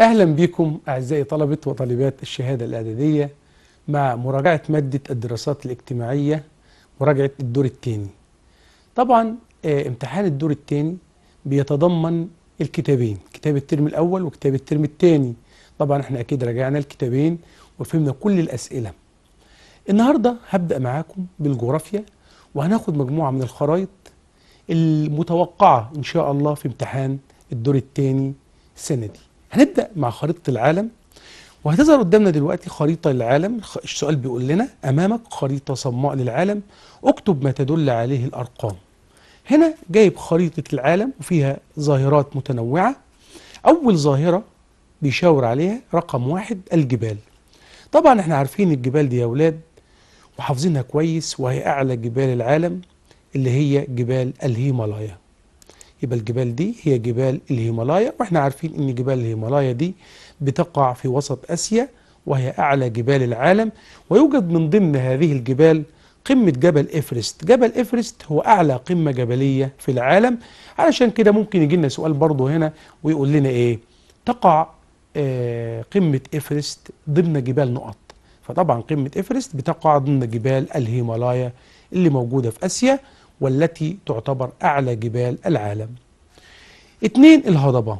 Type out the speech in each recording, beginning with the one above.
أهلا بكم أعزائي طلبة وطالبات الشهادة الإعدادية مع مراجعة مادة الدراسات الاجتماعية مراجعة الدور الثاني. طبعا آه، امتحان الدور الثاني بيتضمن الكتابين كتاب الترم الأول وكتاب الترم الثاني طبعا احنا أكيد راجعنا الكتابين وفهمنا كل الأسئلة. النهاردة هبدأ معاكم بالجغرافيا وهناخد مجموعة من الخرايط المتوقعة إن شاء الله في امتحان الدور الثاني السنة دي. هنبدأ مع خريطة العالم وهتظهر قدامنا دلوقتي خريطة للعالم السؤال بيقول لنا أمامك خريطة صماء للعالم اكتب ما تدل عليه الأرقام هنا جايب خريطة العالم وفيها ظاهرات متنوعة أول ظاهرة بيشاور عليها رقم واحد الجبال طبعا احنا عارفين الجبال دي يا أولاد وحافظينها كويس وهي أعلى جبال العالم اللي هي جبال الهيمالايا يبقى الجبال دي هي جبال الهيمالايا واحنا عارفين ان جبال الهيمالايا دي بتقع في وسط اسيا وهي اعلى جبال العالم ويوجد من ضمن هذه الجبال قمة جبل إفرست جبل إفرست هو أعلى قمة جبلية في العالم علشان كده ممكن يجي لنا سؤال برضه هنا ويقول لنا إيه تقع آه قمة إفرست ضمن جبال نقط فطبعا قمة إفرست بتقع ضمن جبال الهيمالايا اللي موجودة في آسيا والتي تعتبر أعلى جبال العالم اتنين الهضبة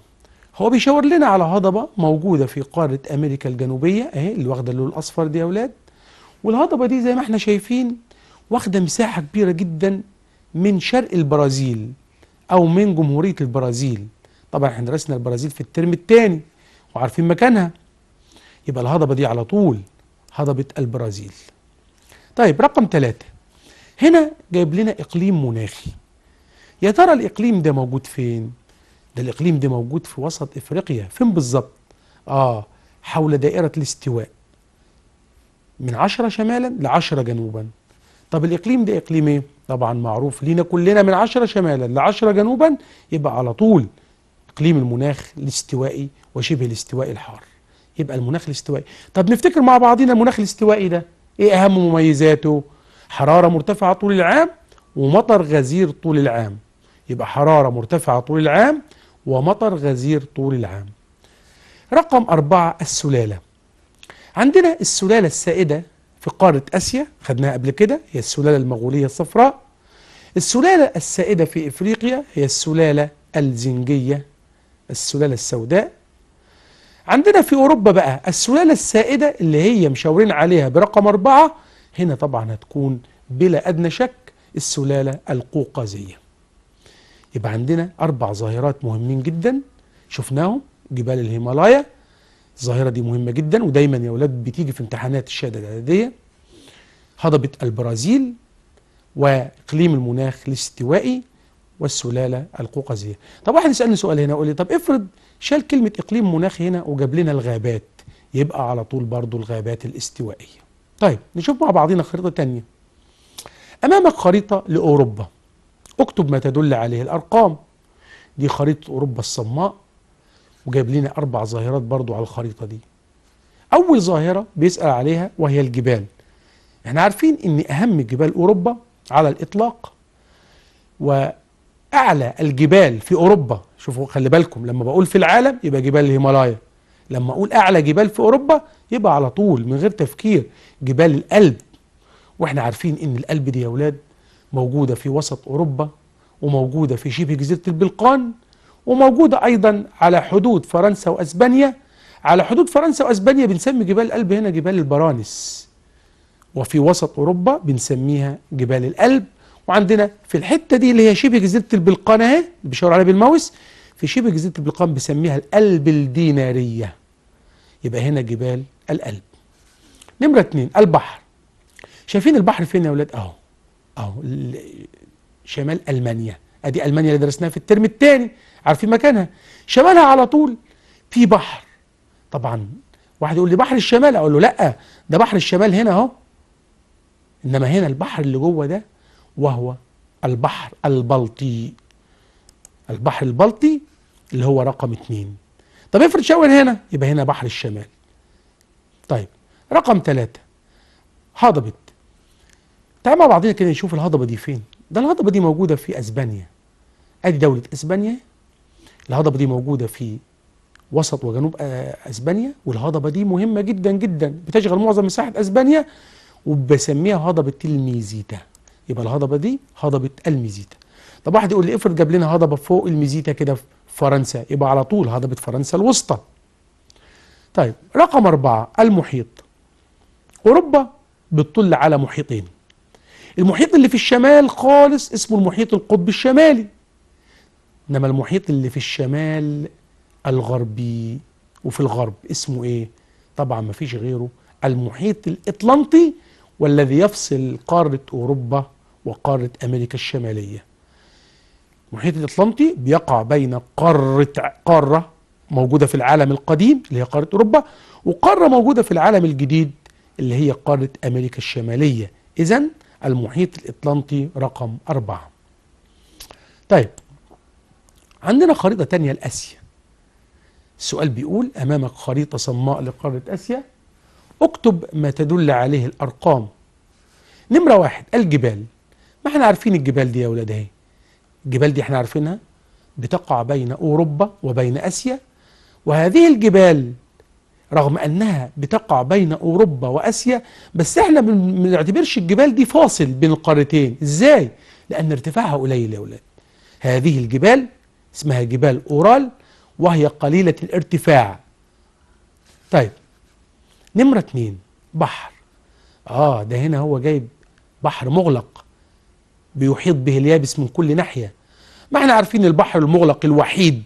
هو بيشاور لنا على هضبة موجودة في قارة أمريكا الجنوبية اهي اللي واخدة اللون الأصفر دي يا أولاد والهضبة دي زي ما احنا شايفين واخدة مساحة كبيرة جدا من شرق البرازيل أو من جمهورية البرازيل طبعا احنا درسنا البرازيل في الترم الثاني وعارفين مكانها يبقى الهضبة دي على طول هضبة البرازيل طيب رقم ثلاثة هنا جايب لنا إقليم مناخي يا ترى الإقليم ده موجود فين؟ ده الإقليم ده موجود في وسط إفريقيا فين بالظبط؟ آه حول دائرة الاستواء من عشرة شمالا لعشرة جنوبا طب الإقليم ده إقليم إيه؟ طبعا معروف لينا كلنا من عشرة شمالا لعشرة جنوبا يبقى على طول إقليم المناخ الاستوائي وشبه الاستوائي الحار يبقى المناخ الاستوائي طب نفتكر مع بعضنا المناخ الاستوائي ده إيه أهم مميزاته؟ حرارة مرتفعة طول العام ومطر غزير طول العام يبقى حرارة مرتفعة طول العام ومطر غزير طول العام رقم أربعة السلالة عندنا السلالة السائدة في قارة آسيا خدناها قبل كده هي السلالة المغولية الصفراء السلالة السائدة في إفريقيا هي السلالة الزنجية السلالة السوداء عندنا في أوروبا بقى السلالة السائدة اللي هي مشاورين عليها برقم أربعة هنا طبعا هتكون بلا أدنى شك السلالة القوقازية يبقى عندنا أربع ظاهرات مهمين جدا شفناهم جبال الهيمالايا الظاهرة دي مهمة جدا ودايما يا أولاد بتيجي في امتحانات الشهادة الإعدادية هضبة البرازيل وإقليم المناخ الاستوائي والسلالة القوقازية طب واحد يسألني سؤال هنا يقول لي طب افرض شال كلمة إقليم مناخ هنا وجاب لنا الغابات يبقى على طول برضو الغابات الاستوائية طيب نشوف مع بعضنا خريطة تانية أمامك خريطة لأوروبا اكتب ما تدل عليه الأرقام دي خريطة أوروبا الصماء وجايب لنا أربع ظاهرات برضو على الخريطة دي أول ظاهرة بيسأل عليها وهي الجبال احنا عارفين ان أهم جبال أوروبا على الإطلاق وأعلى الجبال في أوروبا شوفوا خلي بالكم لما بقول في العالم يبقى جبال الهيمالايا لما أقول أعلى جبال في أوروبا يبقى على طول من غير تفكير جبال القلب واحنا عارفين ان القلب دي يا اولاد موجوده في وسط اوروبا وموجوده في شبه جزيره البلقان وموجوده ايضا على حدود فرنسا واسبانيا على حدود فرنسا واسبانيا بنسمي جبال القلب هنا جبال البرانس وفي وسط اوروبا بنسميها جبال القلب وعندنا في الحته دي اللي هي شبه جزيره البلقان اهي اللي بيشاور عليها بالماوس في شبه جزيره البلقان بنسميها القلب الديناريه يبقى هنا جبال القلب نمرة اتنين البحر شايفين البحر فين يا ولاد اهو اهو شمال المانيا ادي المانيا اللي درسناها في الترم الثاني عارفين مكانها شمالها على طول في بحر طبعا واحد يقول لي بحر الشمال اقول له لا ده بحر الشمال هنا اهو انما هنا البحر اللي جوه ده وهو البحر البلطي البحر البلطي اللي هو رقم اتنين طب افرض شاور هنا يبقى هنا بحر الشمال طيب رقم ثلاثة هضبة تعالوا مع بعضنا كده نشوف الهضبة دي فين ده الهضبة دي موجودة في أسبانيا أدي دولة أسبانيا الهضبة دي موجودة في وسط وجنوب آه، أسبانيا والهضبة دي مهمة جدا جدا بتشغل معظم مساحة أسبانيا وبسميها هضبة الميزيتا يبقى الهضبة دي هضبة الميزيتا طب واحد يقول لي افرض جاب لنا هضبة فوق الميزيتا كده في فرنسا يبقى على طول هضبة فرنسا الوسطى طيب رقم أربعة المحيط أوروبا بتطل على محيطين المحيط اللي في الشمال خالص اسمه المحيط القطب الشمالي إنما المحيط اللي في الشمال الغربي وفي الغرب اسمه إيه؟ طبعا ما فيش غيره المحيط الأطلنطي والذي يفصل قارة أوروبا وقارة أمريكا الشمالية المحيط الأطلنطي بيقع بين قارة قارة موجودة في العالم القديم اللي هي قارة أوروبا وقارة موجودة في العالم الجديد اللي هي قارة أمريكا الشمالية إذا المحيط الأطلنطي رقم أربعة طيب عندنا خريطة تانية لآسيا السؤال بيقول أمامك خريطة صماء لقارة آسيا اكتب ما تدل عليه الأرقام نمرة واحد الجبال ما احنا عارفين الجبال دي يا ولاد اهي الجبال دي احنا عارفينها بتقع بين أوروبا وبين آسيا وهذه الجبال رغم انها بتقع بين اوروبا واسيا بس احنا ما بنعتبرش الجبال دي فاصل بين القارتين ازاي لان ارتفاعها قليل يا ولاد هذه الجبال اسمها جبال اورال وهي قليله الارتفاع طيب نمره اتنين بحر اه ده هنا هو جايب بحر مغلق بيحيط به اليابس من كل ناحيه ما احنا عارفين البحر المغلق الوحيد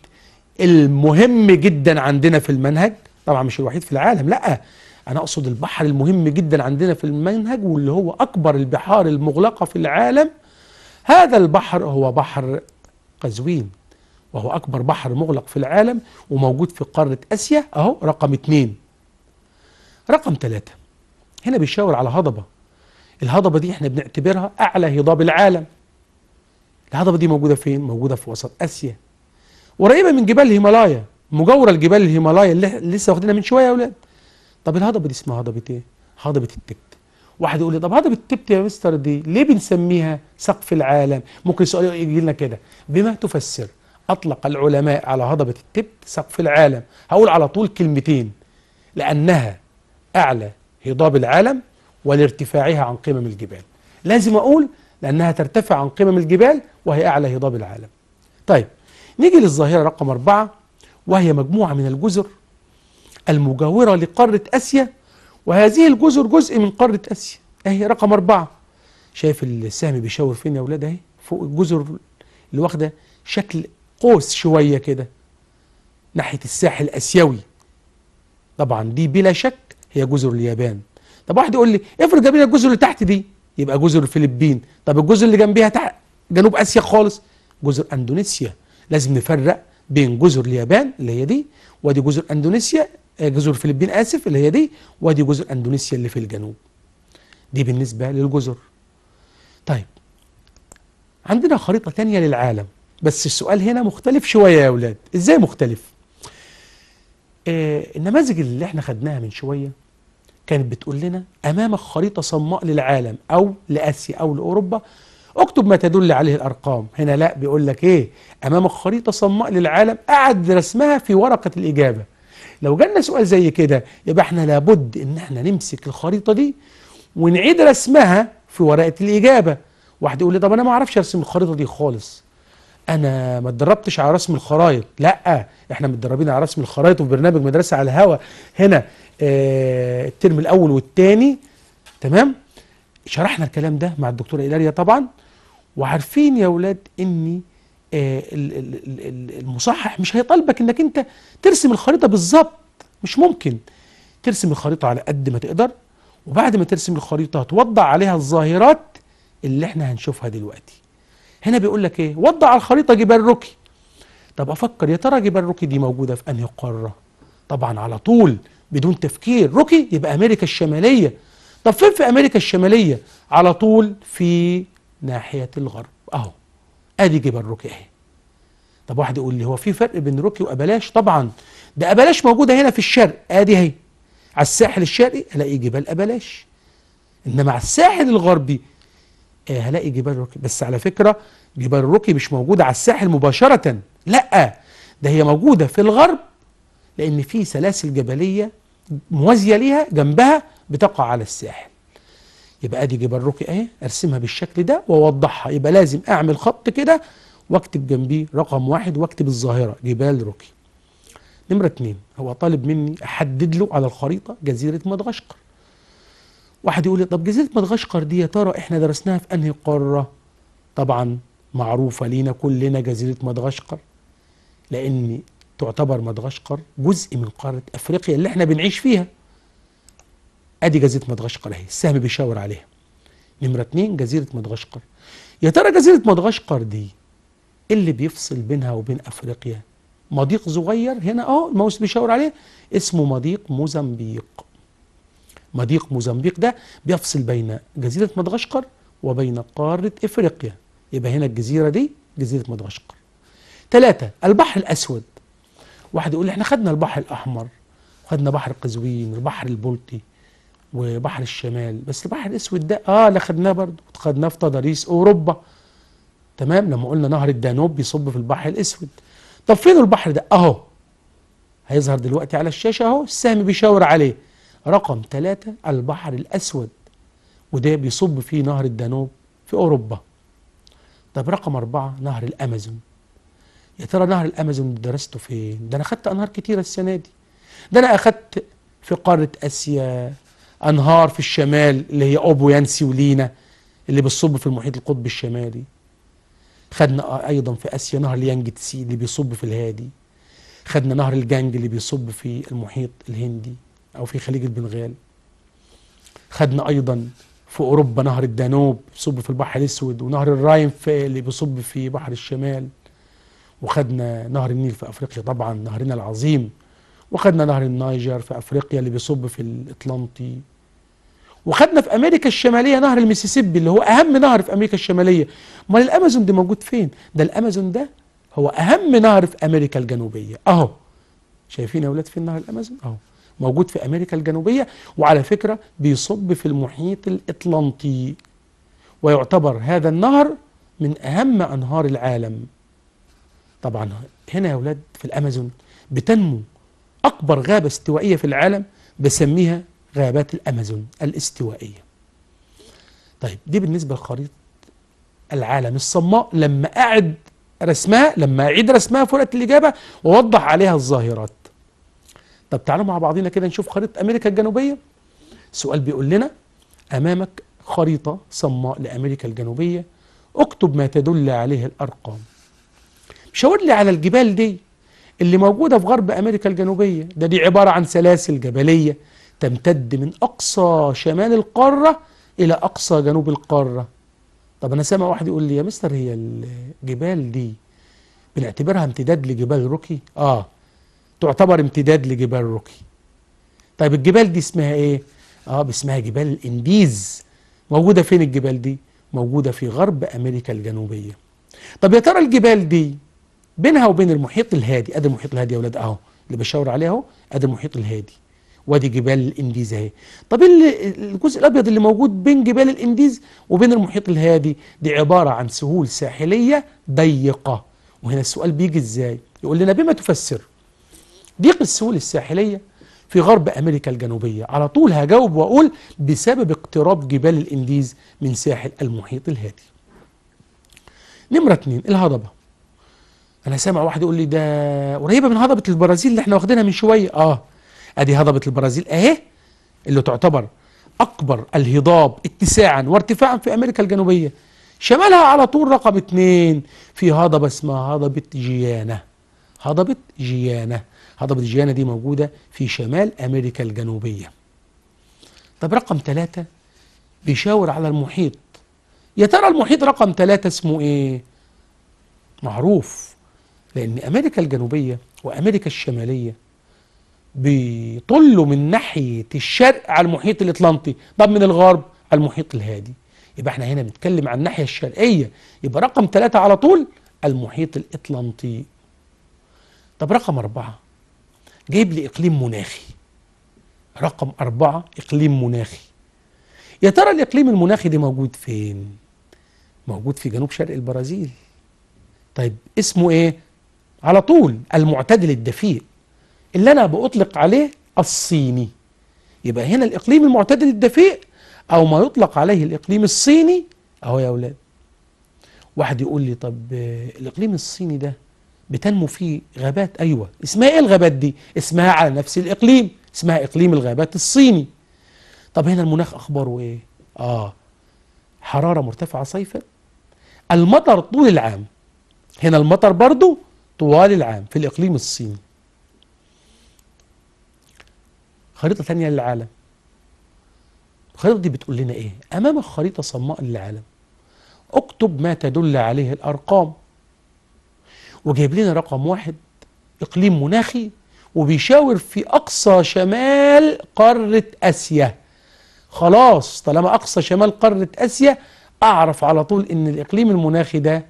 المهم جدا عندنا في المنهج طبعا مش الوحيد في العالم لا انا اقصد البحر المهم جدا عندنا في المنهج واللي هو اكبر البحار المغلقه في العالم هذا البحر هو بحر قزوين وهو اكبر بحر مغلق في العالم وموجود في قاره اسيا اهو رقم اثنين رقم ثلاثة هنا بيشاور على هضبة الهضبة دي احنا بنعتبرها أعلى هضاب العالم الهضبة دي موجودة فين؟ موجودة في وسط آسيا قريبة من جبال الهيمالايا مجاوره لجبال الهيمالايا اللي لسه واخدينها من شويه يا اولاد طب الهضبه دي اسمها هضبه ايه هضبه التبت واحد يقول لي طب هضبه التبت يا مستر دي ليه بنسميها سقف العالم ممكن سؤال يجي لنا كده بما تفسر اطلق العلماء على هضبه التبت سقف العالم هقول على طول كلمتين لانها اعلى هضاب العالم ولارتفاعها عن قمم الجبال لازم اقول لانها ترتفع عن قمم الجبال وهي اعلى هضاب العالم طيب نيجي للظاهره رقم أربعة وهي مجموعة من الجزر المجاورة لقارة آسيا وهذه الجزر جزء من قارة آسيا أهي رقم أربعة شايف السهم بيشاور فين يا ولاد أهي فوق الجزر اللي واخدة شكل قوس شوية كده ناحية الساحل الآسيوي طبعا دي بلا شك هي جزر اليابان طب واحد يقول لي افرض جنبنا الجزر اللي تحت دي يبقى جزر الفلبين طب الجزر اللي جنبيها تحت جنوب آسيا خالص جزر أندونيسيا لازم نفرق بين جزر اليابان اللي هي دي وادي جزر اندونيسيا آه، جزر الفلبين اسف اللي هي دي وادي جزر اندونيسيا اللي في الجنوب دي بالنسبه للجزر طيب عندنا خريطه تانية للعالم بس السؤال هنا مختلف شويه يا اولاد ازاي مختلف آه النماذج اللي احنا خدناها من شويه كانت بتقول لنا امامك خريطه صماء للعالم او لاسيا او لاوروبا اكتب ما تدل عليه الارقام هنا لا بيقول لك ايه امامك خريطه صماء للعالم قعد رسمها في ورقه الاجابه لو جالنا سؤال زي كده يبقى احنا لابد ان احنا نمسك الخريطه دي ونعيد رسمها في ورقه الاجابه واحد يقول لي طب انا ما اعرفش ارسم الخريطه دي خالص انا ما اتدربتش على رسم الخرايط لا احنا متدربين على رسم الخرايط وفي برنامج مدرسه على الهوا هنا اه الترم الاول والثاني تمام شرحنا الكلام ده مع الدكتوره إيلاريا طبعا وعارفين يا ولاد ان آه، المصحح مش هيطالبك انك انت ترسم الخريطه بالظبط مش ممكن ترسم الخريطه على قد ما تقدر وبعد ما ترسم الخريطه توضع عليها الظاهرات اللي احنا هنشوفها دلوقتي هنا بيقول لك ايه وضع على الخريطه جبال روكي طب افكر يا ترى جبال روكي دي موجوده في انهي قاره طبعا على طول بدون تفكير روكي يبقى امريكا الشماليه طب فين في امريكا الشماليه على طول في ناحيه الغرب اهو ادي جبل روكي اهي طب واحد يقول لي هو في فرق بين روكي وابلاش طبعا ده ابلاش موجوده هنا في الشرق ادي اهي على الساحل الشرقي الاقي جبال ابلاش انما على الساحل الغربي آه، هلاقي جبال روكي بس على فكره جبال روكي مش موجوده على الساحل مباشره لا ده هي موجوده في الغرب لان في سلاسل جبليه موازيه ليها جنبها بتقع على الساحل يبقى ادي جبل روكي اهي ارسمها بالشكل ده واوضحها يبقى لازم اعمل خط كده واكتب جنبيه رقم واحد واكتب الظاهره جبال روكي نمرة اتنين هو طالب مني احدد له على الخريطه جزيره مدغشقر واحد يقول لي طب جزيره مدغشقر دي يا ترى احنا درسناها في انهي قاره طبعا معروفه لينا كلنا جزيره مدغشقر لان تعتبر مدغشقر جزء من قاره افريقيا اللي احنا بنعيش فيها ادي جزيره مدغشقر اهي السهم بيشاور عليها نمره اتنين جزيره مدغشقر يا ترى جزيره مدغشقر دي اللي بيفصل بينها وبين افريقيا مضيق صغير هنا اهو الماوس بيشاور عليه اسمه مضيق موزمبيق مضيق موزمبيق ده بيفصل بين جزيره مدغشقر وبين قاره افريقيا يبقى هنا الجزيره دي جزيره مدغشقر ثلاثة البحر الأسود واحد يقول لي احنا خدنا البحر الأحمر خدنا بحر قزوين البحر البلطي وبحر الشمال بس البحر الاسود ده اه اللي خدناه برضه خدناه في تضاريس اوروبا تمام لما قلنا نهر الدانوب بيصب في البحر الاسود طب فين البحر ده اهو هيظهر دلوقتي على الشاشه اهو السهم بيشاور عليه رقم ثلاثة البحر الاسود وده بيصب فيه نهر الدانوب في اوروبا طب رقم أربعة نهر الامازون يا ترى نهر الامازون درسته فين ده انا خدت انهار كتيره السنه دي ده انا اخدت في قاره اسيا أنهار في الشمال اللي هي أوبو يانسي ولينا اللي بتصب في المحيط القطبي الشمالي خدنا أيضا في آسيا نهر اليانج تسي اللي بيصب في الهادي خدنا نهر الجانج اللي بيصب في المحيط الهندي أو في خليج البنغال خدنا أيضا في أوروبا نهر الدانوب بيصب في البحر الأسود ونهر الراين اللي بيصب في بحر الشمال وخدنا نهر النيل في أفريقيا طبعا نهرنا العظيم وخدنا نهر النيجر في افريقيا اللي بيصب في الاطلنطي وخدنا في امريكا الشماليه نهر المسيسيبي اللي هو اهم نهر في امريكا الشماليه امال الامازون دي موجود فين ده الامازون ده هو اهم نهر في امريكا الجنوبيه اهو شايفين يا اولاد فين نهر الامازون اهو موجود في امريكا الجنوبيه وعلى فكره بيصب في المحيط الاطلنطي ويعتبر هذا النهر من اهم انهار العالم طبعا هنا يا اولاد في الامازون بتنمو أكبر غابة استوائية في العالم بسميها غابات الأمازون الاستوائية طيب دي بالنسبة لخريطة العالم الصماء لما أعد رسمها لما أعيد رسمها في وقت الإجابة ووضح عليها الظاهرات طب تعالوا مع بعضينا كده نشوف خريطة أمريكا الجنوبية السؤال بيقول لنا أمامك خريطة صماء لأمريكا الجنوبية اكتب ما تدل عليه الأرقام مش هقول لي على الجبال دي اللي موجودة في غرب أمريكا الجنوبية ده دي عبارة عن سلاسل جبلية تمتد من أقصى شمال القارة إلى أقصى جنوب القارة طب أنا سامع واحد يقول لي يا مستر هي الجبال دي بنعتبرها امتداد لجبال روكي آه تعتبر امتداد لجبال روكي طيب الجبال دي اسمها ايه اه اسمها جبال الانديز موجوده فين الجبال دي موجوده في غرب امريكا الجنوبيه طب يا ترى الجبال دي بينها وبين المحيط الهادي ادي المحيط الهادي يا اولاد اهو اللي بشاور عليه اهو ادي المحيط الهادي وادي جبال الانديز اهي طب الجزء الابيض اللي موجود بين جبال الانديز وبين المحيط الهادي دي عباره عن سهول ساحليه ضيقه وهنا السؤال بيجي ازاي يقول لنا بما تفسر ضيق السهول الساحليه في غرب امريكا الجنوبيه على طول هجاوب واقول بسبب اقتراب جبال الانديز من ساحل المحيط الهادي نمره اتنين الهضبه انا سامع واحد يقول لي ده قريبه من هضبه البرازيل اللي احنا واخدينها من شويه اه ادي هضبه البرازيل اهي اللي تعتبر اكبر الهضاب اتساعا وارتفاعا في امريكا الجنوبيه شمالها على طول رقم اتنين في هضبه اسمها هضبه جيانا هضبه جيانا هضبه جيانا دي موجوده في شمال امريكا الجنوبيه طب رقم ثلاثة بيشاور على المحيط يا ترى المحيط رقم ثلاثة اسمه ايه معروف لأن أمريكا الجنوبية وأمريكا الشمالية بيطلوا من ناحية الشرق على المحيط الأطلنطي طب من الغرب على المحيط الهادي يبقى احنا هنا بنتكلم عن الناحية الشرقية يبقى رقم ثلاثة على طول المحيط الأطلنطي طب رقم أربعة جايب لي إقليم مناخي رقم أربعة إقليم مناخي يا ترى الإقليم المناخي ده موجود فين؟ موجود في جنوب شرق البرازيل طيب اسمه إيه؟ على طول المعتدل الدفيء اللي أنا بأطلق عليه الصيني يبقى هنا الإقليم المعتدل الدفيء أو ما يطلق عليه الإقليم الصيني أهو يا أولاد واحد يقول لي طب الإقليم الصيني ده بتنمو فيه غابات أيوة اسمها إيه الغابات دي؟ اسمها على نفس الإقليم اسمها إقليم الغابات الصيني طب هنا المناخ أخباره إيه؟ آه حرارة مرتفعة صيفا المطر طول العام هنا المطر برضو طوال العام في الإقليم الصيني خريطة ثانية للعالم الخريطة دي بتقول لنا إيه؟ أمامك خريطة صماء للعالم اكتب ما تدل عليه الأرقام وجايب لنا رقم واحد إقليم مناخي وبيشاور في أقصى شمال قارة آسيا خلاص طالما أقصى شمال قارة آسيا أعرف على طول إن الإقليم المناخي ده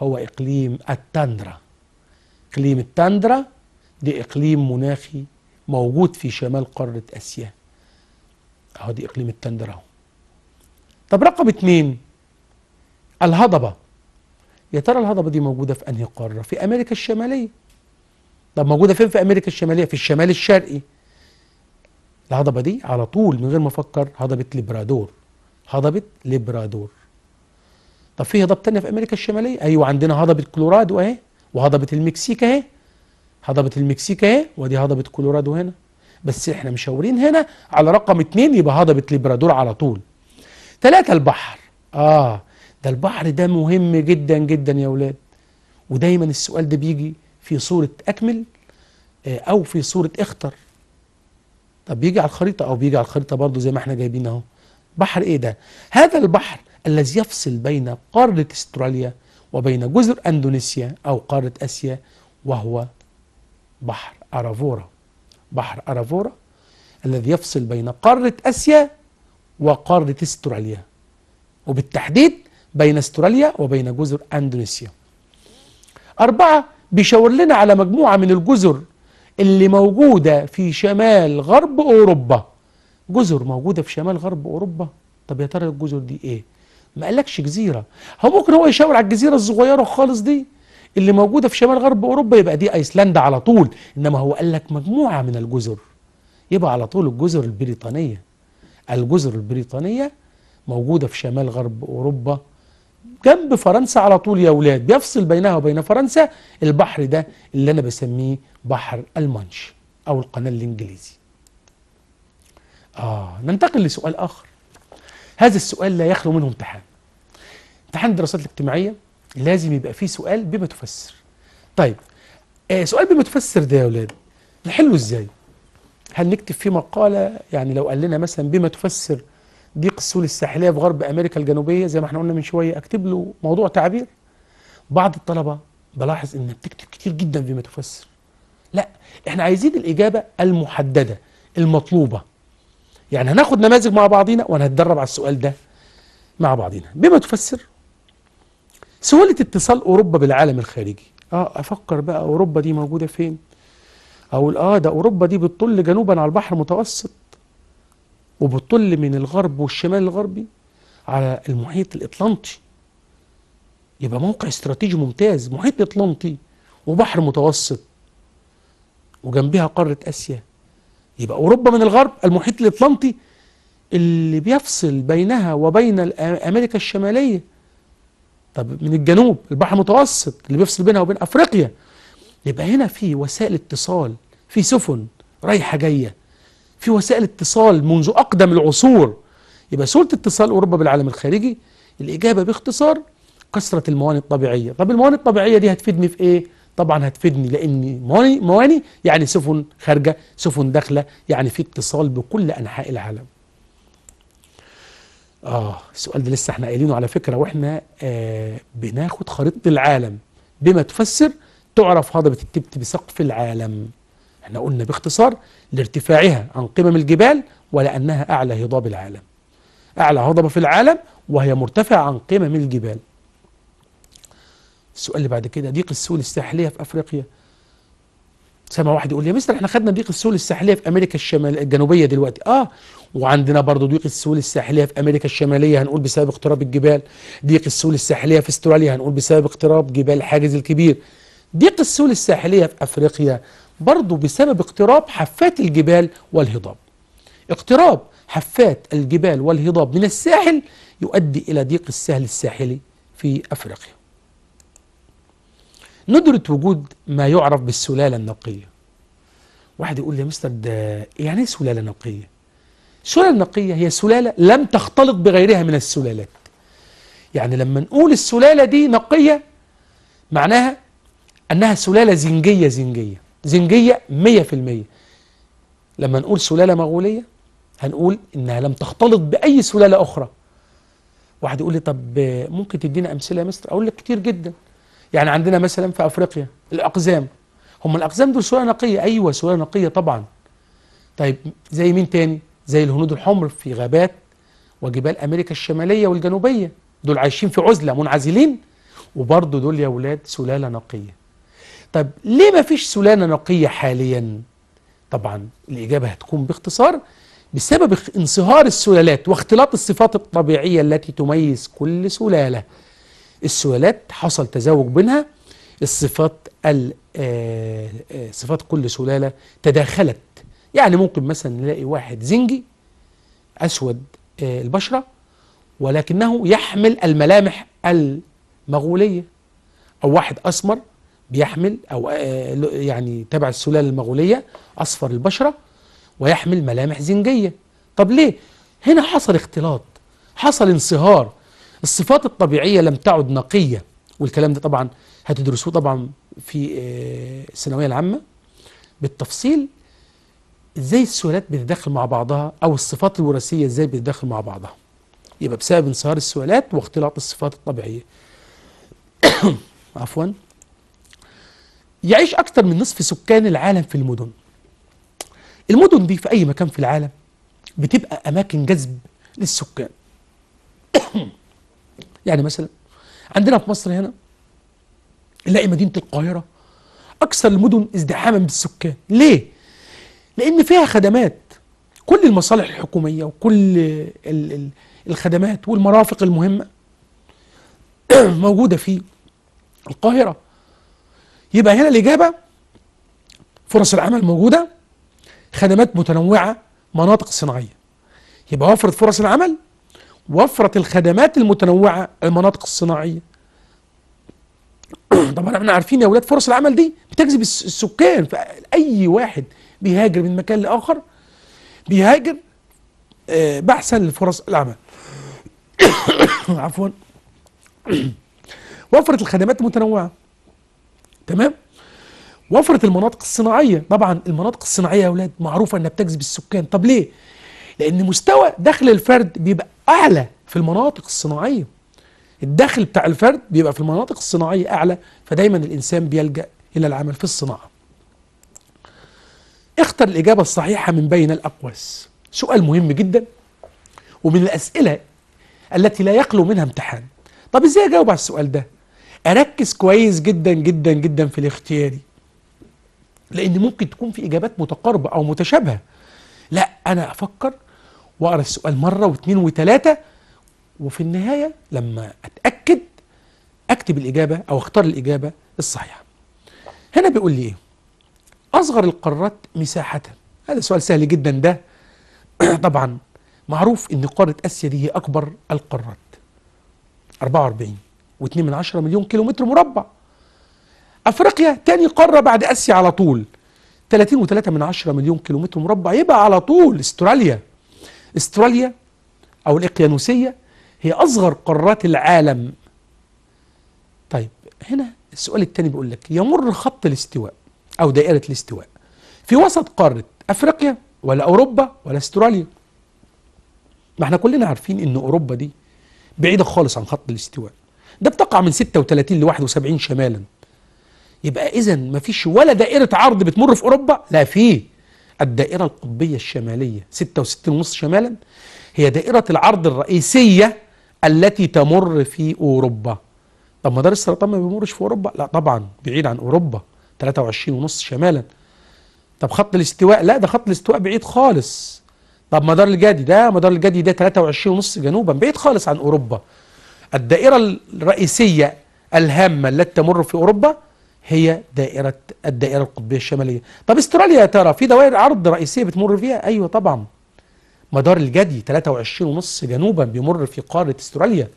هو إقليم التندرا إقليم التندرا دي إقليم مناخي موجود في شمال قارة آسيا أهو دي إقليم التندرا أهو طب رقم اتنين الهضبة يا ترى الهضبة دي موجودة في أنهي قارة؟ في أمريكا الشمالية طب موجودة فين في أمريكا الشمالية؟ في الشمال الشرقي الهضبة دي على طول من غير ما أفكر هضبة ليبرادور هضبة ليبرادور طب في هضاب تانية في أمريكا الشمالية؟ أيوة عندنا هضبة كلورادو أهي وهضبه المكسيك اهي هضبه المكسيك اهي ودي هضبه كولورادو هنا بس احنا مشاورين هنا على رقم اتنين يبقى هضبه ليبرادور على طول ثلاثة البحر اه ده البحر ده مهم جدا جدا يا ولاد ودايما السؤال ده بيجي في صورة أكمل آه، أو في صورة اختر طب بيجي على الخريطة أو بيجي على الخريطة برضو زي ما احنا جايبين أهو بحر إيه ده؟ هذا البحر الذي يفصل بين قارة استراليا وبين جزر أندونيسيا أو قارة آسيا وهو بحر أرافورا بحر أرافورا الذي يفصل بين قارة آسيا وقارة استراليا وبالتحديد بين استراليا وبين جزر أندونيسيا أربعة بيشاور لنا على مجموعة من الجزر اللي موجودة في شمال غرب أوروبا جزر موجودة في شمال غرب أوروبا طب يا ترى الجزر دي إيه ما قالكش جزيرة هو ممكن هو يشاور على الجزيرة الصغيرة خالص دي اللي موجودة في شمال غرب أوروبا يبقى دي أيسلندا على طول إنما هو قال لك مجموعة من الجزر يبقى على طول الجزر البريطانية الجزر البريطانية موجودة في شمال غرب أوروبا جنب فرنسا على طول يا ولاد بيفصل بينها وبين فرنسا البحر ده اللي أنا بسميه بحر المانش أو القناة الإنجليزي آه ننتقل لسؤال آخر هذا السؤال لا يخلو منه امتحان امتحان الدراسات الاجتماعية لازم يبقى فيه سؤال بما تفسر طيب آه سؤال بما تفسر ده يا ولاد نحله ازاي هل نكتب فيه مقالة يعني لو قال لنا مثلا بما تفسر ضيق السهول الساحلية في غرب أمريكا الجنوبية زي ما احنا قلنا من شوية أكتب له موضوع تعبير بعض الطلبة بلاحظ ان بتكتب كتير جدا بما تفسر لا احنا عايزين الإجابة المحددة المطلوبة يعني هناخد نماذج مع بعضينا وهنتدرب على السؤال ده مع بعضينا بما تفسر سهولة اتصال أوروبا بالعالم الخارجي اه أفكر بقى أوروبا دي موجودة فين أقول اه ده أوروبا دي بتطل جنوبا على البحر المتوسط وبتطل من الغرب والشمال الغربي على المحيط الأطلنطي يبقى موقع استراتيجي ممتاز محيط أطلنطي وبحر متوسط وجنبها قارة آسيا يبقى أوروبا من الغرب المحيط الأطلنطي اللي بيفصل بينها وبين أمريكا الشمالية طب من الجنوب البحر المتوسط اللي بيفصل بينها وبين أفريقيا يبقى هنا في وسائل اتصال في سفن رايحة جاية في وسائل اتصال منذ أقدم العصور يبقى سورة اتصال أوروبا بالعالم الخارجي الإجابة باختصار كثرة الموانئ الطبيعية طب الموانئ الطبيعية دي هتفيدني في إيه؟ طبعا هتفيدني لان مواني, مواني يعني سفن خارجه سفن داخله يعني في اتصال بكل انحاء العالم اه السؤال ده لسه احنا قايلينه على فكره واحنا آه بناخد خريطه العالم بما تفسر تعرف هضبه التبت بسقف العالم احنا قلنا باختصار لارتفاعها عن قمم الجبال ولانها اعلى هضاب العالم اعلى هضبه في العالم وهي مرتفعه عن قمم الجبال السؤال اللي بعد كده ضيق السهول الساحليه في افريقيا سامع واحد يقول لي يا مستر احنا خدنا ضيق السهول الساحليه في امريكا الشمال الجنوبيه دلوقتي اه وعندنا برضه ضيق السهول الساحليه في امريكا الشماليه هنقول بسبب اقتراب الجبال ضيق السهول الساحليه في استراليا هنقول بسبب اقتراب جبال الحاجز الكبير ضيق السهول الساحليه في افريقيا برضه بسبب اقتراب حافات الجبال والهضاب اقتراب حافات الجبال والهضاب من الساحل يؤدي الى ضيق السهل الساحلي في افريقيا ندرة وجود ما يعرف بالسلالة النقية واحد يقول لي يا مستر ده يعني ايه سلالة نقية السلالة النقية هي سلالة لم تختلط بغيرها من السلالات يعني لما نقول السلالة دي نقية معناها أنها سلالة زنجية زنجية زنجية مية في المية لما نقول سلالة مغولية هنقول إنها لم تختلط بأي سلالة أخرى واحد يقول لي طب ممكن تدينا أمثلة يا مستر أقول لك كتير جدا يعني عندنا مثلا في افريقيا الاقزام هم الاقزام دول سويه نقيه ايوه سويه نقيه طبعا طيب زي مين تاني زي الهنود الحمر في غابات وجبال امريكا الشماليه والجنوبيه دول عايشين في عزله منعزلين وبرضه دول يا ولاد سلاله نقيه طب ليه ما فيش سلاله نقيه حاليا طبعا الاجابه هتكون باختصار بسبب انصهار السلالات واختلاط الصفات الطبيعيه التي تميز كل سلاله السلالات حصل تزاوج بينها الصفات آه، آه، صفات كل سلاله تداخلت يعني ممكن مثلا نلاقي واحد زنجي اسود آه، البشره ولكنه يحمل الملامح المغوليه او واحد اسمر بيحمل او يعني تبع السلاله المغوليه اصفر البشره ويحمل ملامح زنجيه طب ليه هنا حصل اختلاط حصل انصهار الصفات الطبيعية لم تعد نقية والكلام ده طبعا هتدرسوه طبعا في آه، الثانوية العامة بالتفصيل ازاي السؤالات بتتداخل مع بعضها او الصفات الوراثية ازاي بتتداخل مع بعضها يبقى بسبب انصهار السؤالات واختلاط الصفات الطبيعية عفوا يعيش أكثر من نصف سكان العالم في المدن المدن دي في أي مكان في العالم بتبقى أماكن جذب للسكان يعني مثلا عندنا في مصر هنا نلاقي مدينة القاهرة أكثر المدن ازدحاما بالسكان ليه؟ لأن فيها خدمات كل المصالح الحكومية وكل الخدمات والمرافق المهمة موجودة في القاهرة يبقى هنا الإجابة فرص العمل موجودة خدمات متنوعة مناطق صناعية يبقى وفرت فرص العمل وفرت الخدمات المتنوعة المناطق الصناعية طبعا احنا عارفين يا ولاد فرص العمل دي بتجذب السكان فأي واحد بيهاجر من مكان لآخر بيهاجر آه، بحثا لفرص العمل عفوا وفرت الخدمات المتنوعة تمام وفرت المناطق الصناعية طبعا المناطق الصناعية يا ولاد معروفة انها بتجذب السكان طب ليه لان مستوى دخل الفرد بيبقى اعلى في المناطق الصناعيه الدخل بتاع الفرد بيبقى في المناطق الصناعيه اعلى فدايما الانسان بيلجا الى العمل في الصناعه اختر الاجابه الصحيحه من بين الاقواس سؤال مهم جدا ومن الاسئله التي لا يخلو منها امتحان طب ازاي اجاوب على السؤال ده اركز كويس جدا جدا جدا في الاختياري لان ممكن تكون في اجابات متقاربه او متشابهه لا انا افكر واقرا السؤال مره واثنين وثلاثه وفي النهايه لما اتاكد اكتب الاجابه او اختار الاجابه الصحيحه هنا بيقول لي ايه اصغر القارات مساحه هذا سؤال سهل جدا ده طبعا معروف ان قاره اسيا دي هي اكبر القارات 44 و2 من 10 مليون كيلومتر مربع افريقيا تاني قاره بعد اسيا على طول 30 و3 من 10 مليون كيلومتر مربع يبقى على طول استراليا استراليا أو الإقيانوسية هي أصغر قارات العالم طيب هنا السؤال الثاني بيقول لك يمر خط الاستواء أو دائرة الاستواء في وسط قارة أفريقيا ولا أوروبا ولا استراليا ما احنا كلنا عارفين ان أوروبا دي بعيدة خالص عن خط الاستواء ده بتقع من 36 ل 71 شمالا يبقى إذا ما فيش ولا دائرة عرض بتمر في أوروبا لا فيه الدائرة القطبية الشمالية 66.5 شمالا هي دائرة العرض الرئيسية التي تمر في أوروبا طب مدار السرطان ما بيمرش في أوروبا لا طبعا بعيد عن أوروبا 23.5 شمالا طب خط الاستواء لا ده خط الاستواء بعيد خالص طب مدار الجدي ده مدار الجدي ده 23.5 جنوبا بعيد خالص عن أوروبا الدائرة الرئيسية الهامة التي تمر في أوروبا هي دائرة الدائرة القطبية الشمالية طب استراليا يا ترى في دوائر عرض رئيسية بتمر فيها أيوة طبعا مدار الجدي 23.5 جنوبا بيمر في قارة استراليا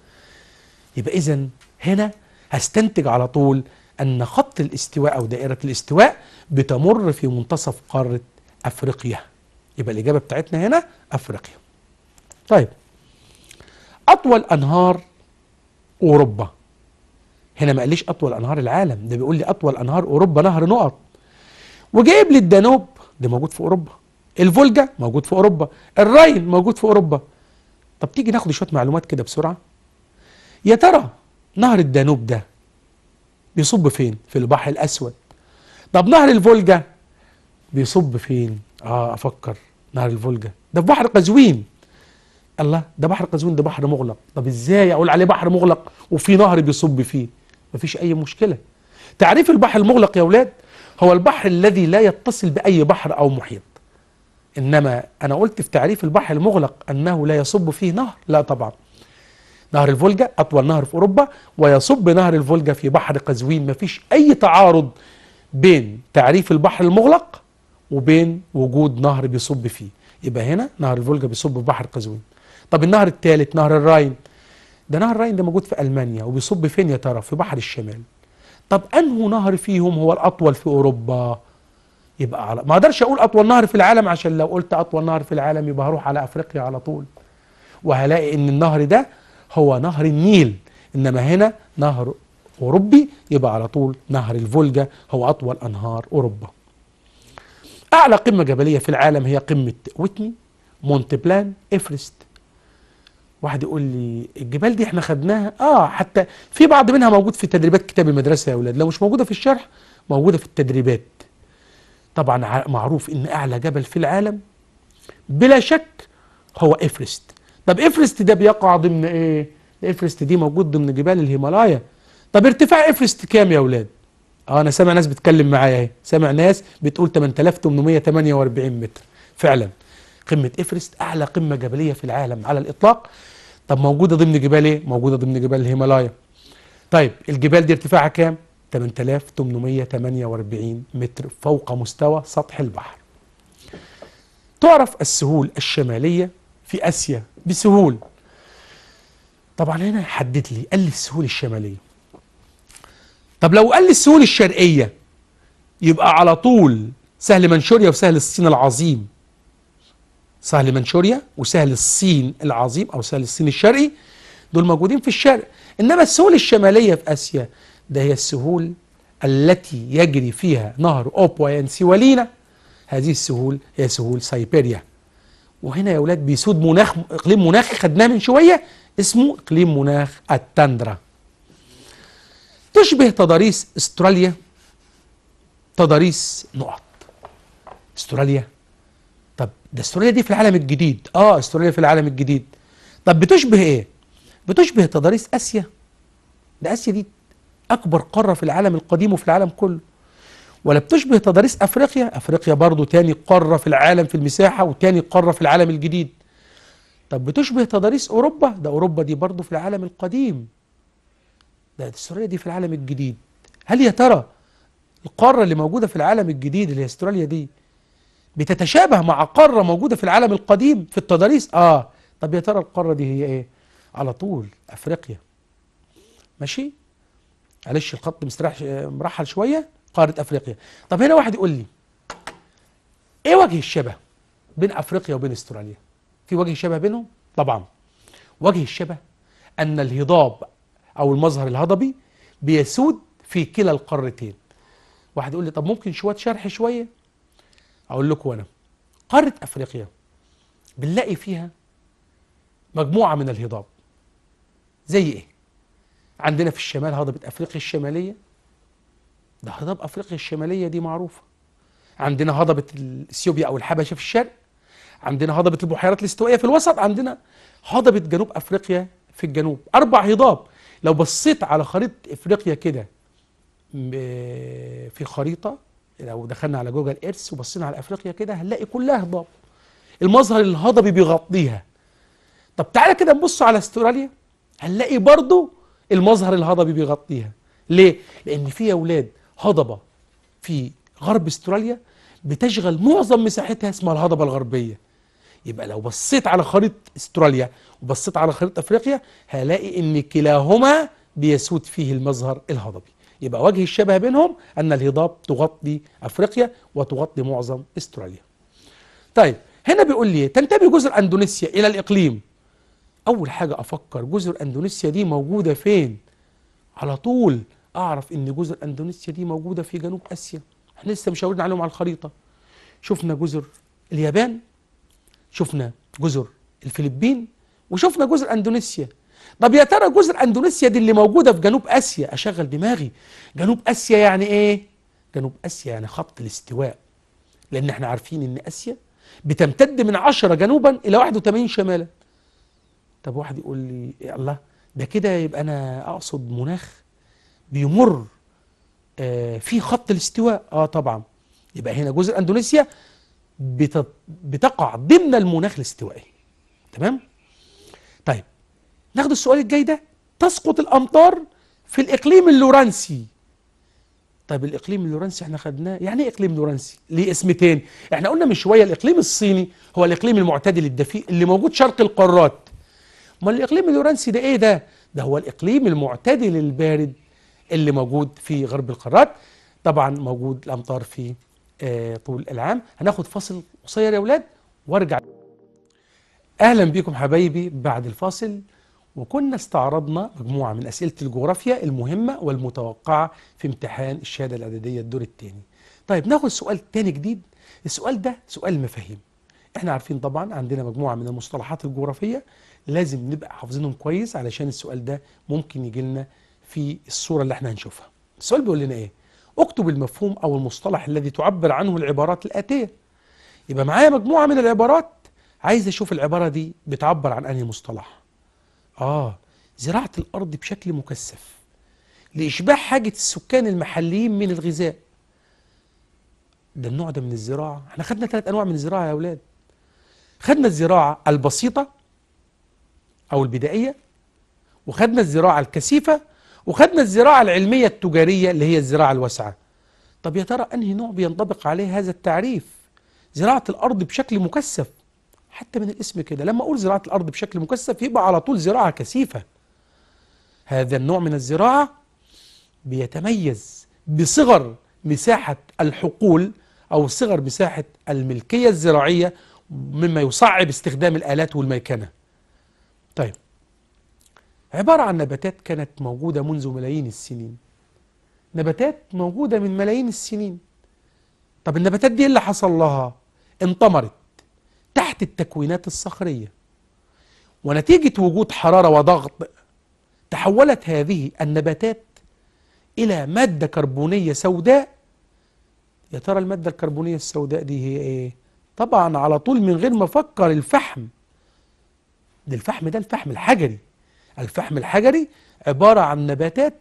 يبقى إذا هنا هستنتج على طول أن خط الاستواء أو دائرة الاستواء بتمر في منتصف قارة أفريقيا يبقى الإجابة بتاعتنا هنا أفريقيا طيب أطول أنهار أوروبا هنا ما قاليش اطول انهار العالم ده بيقول لي اطول انهار اوروبا نهر نقط وجايب لي الدانوب ده موجود في اوروبا الفولجا موجود في اوروبا الراين موجود في اوروبا طب تيجي ناخد شويه معلومات كده بسرعه يا ترى نهر الدانوب ده بيصب فين في البحر الاسود طب نهر الفولجا بيصب فين اه افكر نهر الفولجا ده في بحر قزوين الله ده بحر قزوين ده بحر مغلق طب ازاي اقول عليه بحر مغلق وفي نهر بيصب فيه مفيش أي مشكلة تعريف البحر المغلق يا أولاد هو البحر الذي لا يتصل بأي بحر أو محيط إنما أنا قلت في تعريف البحر المغلق أنه لا يصب فيه نهر لا طبعا نهر الفولجا أطول نهر في أوروبا ويصب نهر الفولجا في بحر قزوين مفيش أي تعارض بين تعريف البحر المغلق وبين وجود نهر بيصب فيه يبقى هنا نهر الفولجا بيصب في بحر قزوين طب النهر الثالث نهر الراين ده نهر الراين ده موجود في المانيا وبيصب فين يا ترى في بحر الشمال طب انه نهر فيهم هو الاطول في اوروبا يبقى على ما اقدرش اقول اطول نهر في العالم عشان لو قلت اطول نهر في العالم يبقى هروح على افريقيا على طول وهلاقي ان النهر ده هو نهر النيل انما هنا نهر اوروبي يبقى على طول نهر الفولجا هو اطول انهار اوروبا اعلى قمه جبليه في العالم هي قمه ويتني مونت بلان افرست واحد يقول لي الجبال دي احنا خدناها اه حتى في بعض منها موجود في تدريبات كتاب المدرسه يا اولاد لو مش موجوده في الشرح موجوده في التدريبات طبعا معروف ان اعلى جبل في العالم بلا شك هو افرست طب افرست ده بيقع ضمن ايه افرست دي موجود ضمن جبال الهيمالايا طب ارتفاع افرست كام يا اولاد اه انا سامع ناس بتتكلم معايا اهي سامع ناس بتقول 8848 متر فعلا قمه إفرست اعلى قمه جبليه في العالم على الاطلاق طب موجوده ضمن جبال ايه موجوده ضمن جبال الهيمالايا طيب الجبال دي ارتفاعها كام 8848 متر فوق مستوى سطح البحر تعرف السهول الشماليه في اسيا بسهول طبعا هنا حدد لي قال لي السهول الشماليه طب لو قال لي السهول الشرقيه يبقى على طول سهل منشوريا وسهل الصين العظيم سهل منشوريا وسهل الصين العظيم او سهل الصين الشرقي دول موجودين في الشرق انما السهول الشماليه في اسيا ده هي السهول التي يجري فيها نهر اوبوا ولينا هذه السهول هي سهول سيبيريا وهنا يا اولاد بيسود مناخ اقليم مناخي خدناه من شويه اسمه اقليم مناخ التندرا تشبه تضاريس استراليا تضاريس نقط استراليا طب ده استراليا دي في العالم الجديد اه استراليا في العالم الجديد طب بتشبه ايه بتشبه تضاريس اسيا ده اسيا دي اكبر قاره في العالم القديم وفي العالم كله ولا بتشبه تضاريس افريقيا افريقيا برضو تاني قاره في العالم في المساحه وتاني قاره في العالم الجديد طب بتشبه تضاريس اوروبا ده اوروبا دي برضو في العالم القديم ده استراليا دي في العالم الجديد هل يا ترى القاره اللي موجوده في العالم الجديد اللي هي استراليا دي بتتشابه مع قارة موجودة في العالم القديم في التضاريس آه طب يا ترى القارة دي هي إيه؟ على طول أفريقيا ماشي؟ معلش الخط مستريح مرحل شوية قارة أفريقيا طب هنا واحد يقول لي إيه وجه الشبه بين أفريقيا وبين استراليا؟ في وجه شبه بينهم؟ طبعا وجه الشبه أن الهضاب أو المظهر الهضبي بيسود في كلا القارتين واحد يقول لي طب ممكن شوية شرح شوية اقول لكم انا قاره افريقيا بنلاقي فيها مجموعه من الهضاب زي ايه عندنا في الشمال هضبه افريقيا الشماليه ده هضاب افريقيا الشماليه دي معروفه عندنا هضبه اثيوبيا او الحبشه في الشرق عندنا هضبه البحيرات الاستوائيه في الوسط عندنا هضبه جنوب افريقيا في الجنوب اربع هضاب لو بصيت على خريطه افريقيا كده في خريطه لو دخلنا على جوجل ايرث وبصينا على افريقيا كده هنلاقي كلها هضاب المظهر الهضبي بيغطيها طب تعالى كده نبص على استراليا هنلاقي برضو المظهر الهضبي بيغطيها ليه لان في اولاد هضبه في غرب استراليا بتشغل معظم مساحتها اسمها الهضبه الغربيه يبقى لو بصيت على خريطه استراليا وبصيت على خريطه افريقيا هلاقي ان كلاهما بيسود فيه المظهر الهضبي يبقى وجه الشبه بينهم أن الهضاب تغطي أفريقيا وتغطي معظم استراليا طيب هنا بيقول لي تنتمي جزر أندونيسيا إلى الإقليم أول حاجة أفكر جزر أندونيسيا دي موجودة فين على طول أعرف إن جزر أندونيسيا دي موجودة في جنوب آسيا احنا لسه مشاورين عليهم على الخريطة شفنا جزر اليابان شفنا جزر الفلبين وشفنا جزر أندونيسيا طب يا ترى جزر اندونيسيا دي اللي موجوده في جنوب اسيا اشغل دماغي جنوب اسيا يعني ايه جنوب اسيا يعني خط الاستواء لان احنا عارفين ان اسيا بتمتد من 10 جنوبا الى 81 شمالا طب واحد يقول لي يا الله ده كده يبقى انا اقصد مناخ بيمر آه في خط الاستواء اه طبعا يبقى هنا جزر اندونيسيا بتقع ضمن المناخ الاستوائي تمام ناخد السؤال الجاي ده تسقط الامطار في الاقليم اللورنسي طيب الاقليم اللورنسي احنا خدناه يعني ايه اقليم لورنسي ليه اسمتين احنا قلنا من شويه الاقليم الصيني هو الاقليم المعتدل الدفيق اللي موجود شرق القارات امال الاقليم اللورنسي ده ايه ده ده هو الاقليم المعتدل البارد اللي موجود في غرب القارات طبعا موجود الامطار في آه، طول العام هناخد فاصل قصير يا اولاد وارجع اهلا بيكم حبايبي بعد الفاصل وكنا استعرضنا مجموعة من أسئلة الجغرافيا المهمة والمتوقعة في امتحان الشهادة الإعدادية الدور الثاني. طيب ناخد سؤال تاني جديد السؤال ده سؤال مفاهيم احنا عارفين طبعا عندنا مجموعة من المصطلحات الجغرافية لازم نبقى حافظينهم كويس علشان السؤال ده ممكن يجي لنا في الصورة اللي احنا هنشوفها السؤال بيقول لنا ايه اكتب المفهوم او المصطلح الذي تعبر عنه العبارات الآتية يبقى معايا مجموعة من العبارات عايز اشوف العبارة دي بتعبر عن انهي مصطلح آه زراعة الأرض بشكل مكثف لإشباع حاجة السكان المحليين من الغذاء ده النوع ده من الزراعة احنا خدنا ثلاث أنواع من الزراعة يا أولاد خدنا الزراعة البسيطة أو البدائية وخدنا الزراعة الكثيفة وخدنا الزراعة العلمية التجارية اللي هي الزراعة الواسعة طب يا ترى أنهي نوع بينطبق عليه هذا التعريف زراعة الأرض بشكل مكثف حتى من الاسم كده لما اقول زراعه الارض بشكل مكثف يبقى على طول زراعه كثيفه هذا النوع من الزراعه بيتميز بصغر مساحه الحقول او صغر مساحه الملكيه الزراعيه مما يصعب استخدام الالات والميكنه طيب عباره عن نباتات كانت موجوده منذ ملايين السنين نباتات موجوده من ملايين السنين طب النباتات دي إيه اللي حصل لها انطمرت تحت التكوينات الصخرية ونتيجة وجود حرارة وضغط تحولت هذه النباتات إلى مادة كربونية سوداء يا ترى المادة الكربونية السوداء دي هي إيه؟ طبعا على طول من غير ما أفكر الفحم ده الفحم ده الفحم الحجري الفحم الحجري عبارة عن نباتات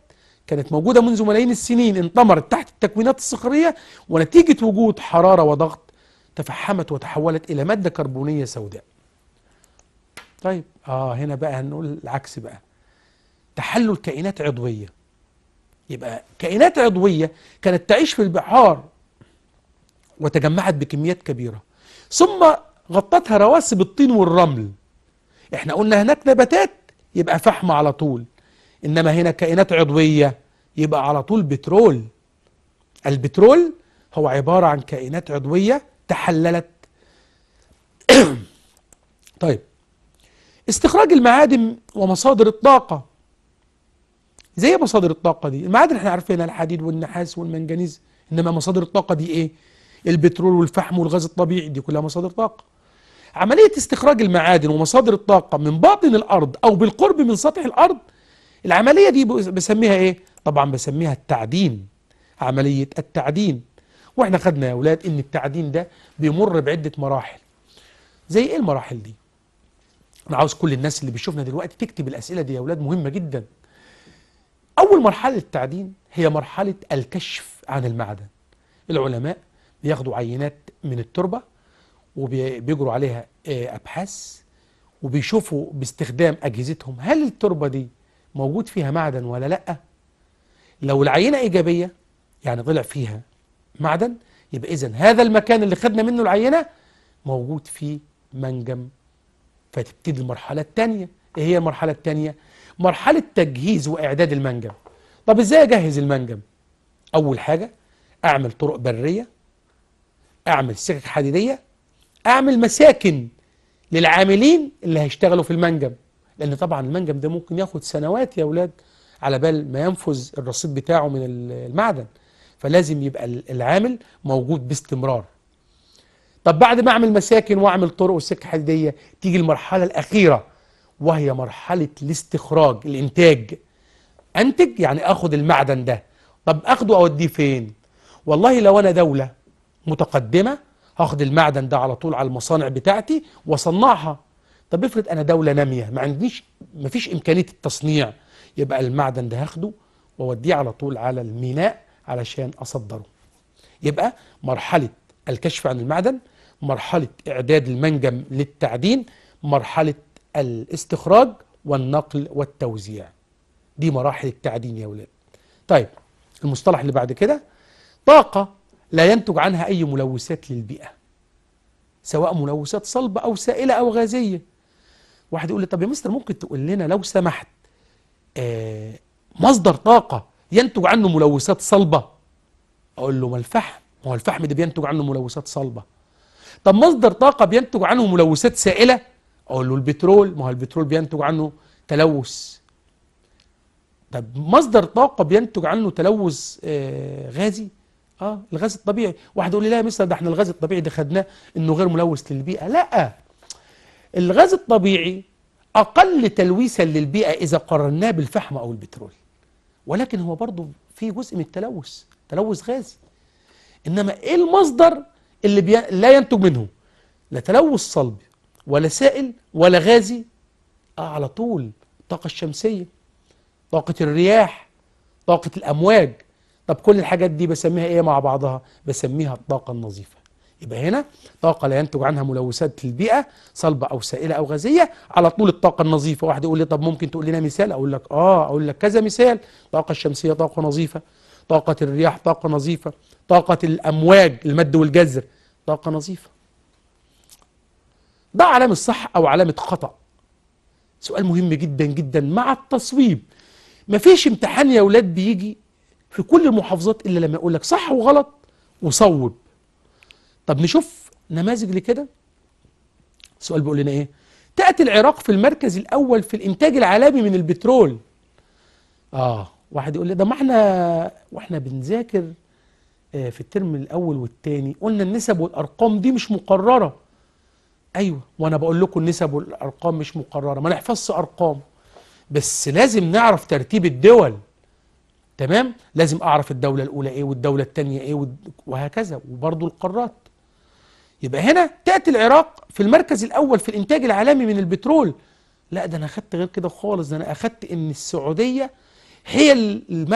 كانت موجودة منذ ملايين السنين انطمرت تحت التكوينات الصخرية ونتيجة وجود حرارة وضغط تفحمت وتحولت إلى مادة كربونية سوداء طيب آه هنا بقى هنقول العكس بقى تحلل كائنات عضوية يبقى كائنات عضوية كانت تعيش في البحار وتجمعت بكميات كبيرة ثم غطتها رواسب الطين والرمل احنا قلنا هناك نباتات يبقى فحم على طول انما هنا كائنات عضوية يبقى على طول بترول البترول هو عبارة عن كائنات عضوية تحللت طيب استخراج المعادن ومصادر الطاقة زي إيه مصادر الطاقة دي المعادن احنا عارفينها الحديد والنحاس والمنجنيز انما مصادر الطاقة دي ايه البترول والفحم والغاز الطبيعي دي كلها مصادر طاقة عملية استخراج المعادن ومصادر الطاقة من باطن الأرض أو بالقرب من سطح الأرض العملية دي بسميها إيه؟ طبعا بسميها التعدين عملية التعدين واحنا خدنا يا اولاد ان التعدين ده بيمر بعده مراحل زي ايه المراحل دي انا عاوز كل الناس اللي بيشوفنا دلوقتي تكتب الاسئله دي يا اولاد مهمه جدا اول مرحله التعدين هي مرحله الكشف عن المعدن العلماء بياخدوا عينات من التربه وبيجروا عليها آه، ابحاث وبيشوفوا باستخدام اجهزتهم هل التربه دي موجود فيها معدن ولا لا لو العينه ايجابيه يعني طلع فيها معدن يبقى إذا هذا المكان اللي خدنا منه العينة موجود فيه منجم فتبتدي المرحلة الثانية إيه هي المرحلة الثانية؟ مرحلة تجهيز وإعداد المنجم طب إزاي أجهز المنجم؟ أول حاجة أعمل طرق برية أعمل سكك حديدية أعمل مساكن للعاملين اللي هيشتغلوا في المنجم لأن طبعا المنجم ده ممكن ياخد سنوات يا أولاد على بال ما ينفذ الرصيد بتاعه من المعدن فلازم يبقى العامل موجود باستمرار طب بعد ما اعمل مساكن واعمل طرق وسكه حديديه تيجي المرحله الاخيره وهي مرحله الاستخراج الانتاج انتج يعني اخد المعدن ده طب اخده اوديه فين والله لو انا دوله متقدمه هاخد المعدن ده على طول على المصانع بتاعتي واصنعها طب افرض انا دوله ناميه ما عنديش ما فيش امكانيه التصنيع يبقى المعدن ده هاخده واوديه على طول على الميناء علشان اصدره يبقى مرحله الكشف عن المعدن مرحله اعداد المنجم للتعدين مرحله الاستخراج والنقل والتوزيع دي مراحل التعدين يا ولاد طيب المصطلح اللي بعد كده طاقه لا ينتج عنها اي ملوثات للبيئه سواء ملوثات صلبه او سائله او غازيه واحد يقول لي طب يا مستر ممكن تقول لنا لو سمحت آه مصدر طاقه ينتج عنه ملوثات صلبة أقول له ما الفحم ما هو الفحم ده بينتج عنه ملوثات صلبة طب مصدر طاقة بينتج عنه ملوثات سائلة أقول له البترول ما هو البترول بينتج عنه تلوث طب مصدر طاقة بينتج عنه تلوث آه، غازي اه الغاز الطبيعي واحد يقول لي لا يا مستر ده احنا الغاز الطبيعي ده خدناه انه غير ملوث للبيئة لا الغاز الطبيعي اقل تلويثا للبيئة اذا قارناه بالفحم او البترول ولكن هو برضه في جزء من التلوث تلوث غازي انما ايه المصدر اللي بي... لا ينتج منه لا تلوث صلبي ولا سائل ولا غازي آه على طول الطاقه الشمسيه طاقه الرياح طاقه الامواج طب كل الحاجات دي بسميها ايه مع بعضها بسميها الطاقه النظيفه يبقى هنا طاقة لا ينتج عنها ملوثات البيئة صلبة أو سائلة أو غازية على طول الطاقة النظيفة واحد يقول لي طب ممكن تقول لنا مثال أقول لك آه أقول لك كذا مثال الطاقة الشمسية طاقة نظيفة طاقة الرياح طاقة نظيفة طاقة الأمواج المد والجزر طاقة نظيفة ده علامة صح أو علامة خطأ سؤال مهم جدا جدا مع التصويب مفيش امتحان يا ولاد بيجي في كل المحافظات إلا لما يقول لك صح وغلط وصوب طب نشوف نماذج لكده السؤال بيقول لنا ايه تأتي العراق في المركز الأول في الإنتاج العالمي من البترول آه واحد يقول لي ده ما احنا واحنا بنذاكر آه، في الترم الأول والثاني قلنا النسب والأرقام دي مش مقررة أيوة وأنا بقول لكم النسب والأرقام مش مقررة ما نحفظش أرقام بس لازم نعرف ترتيب الدول تمام لازم أعرف الدولة الأولى إيه والدولة الثانية إيه وهكذا وبرضه القارات يبقى هنا تأتي العراق في المركز الأول في الإنتاج العالمي من البترول لا ده أنا أخدت غير كده خالص ده أنا أخدت إن السعودية هي الم...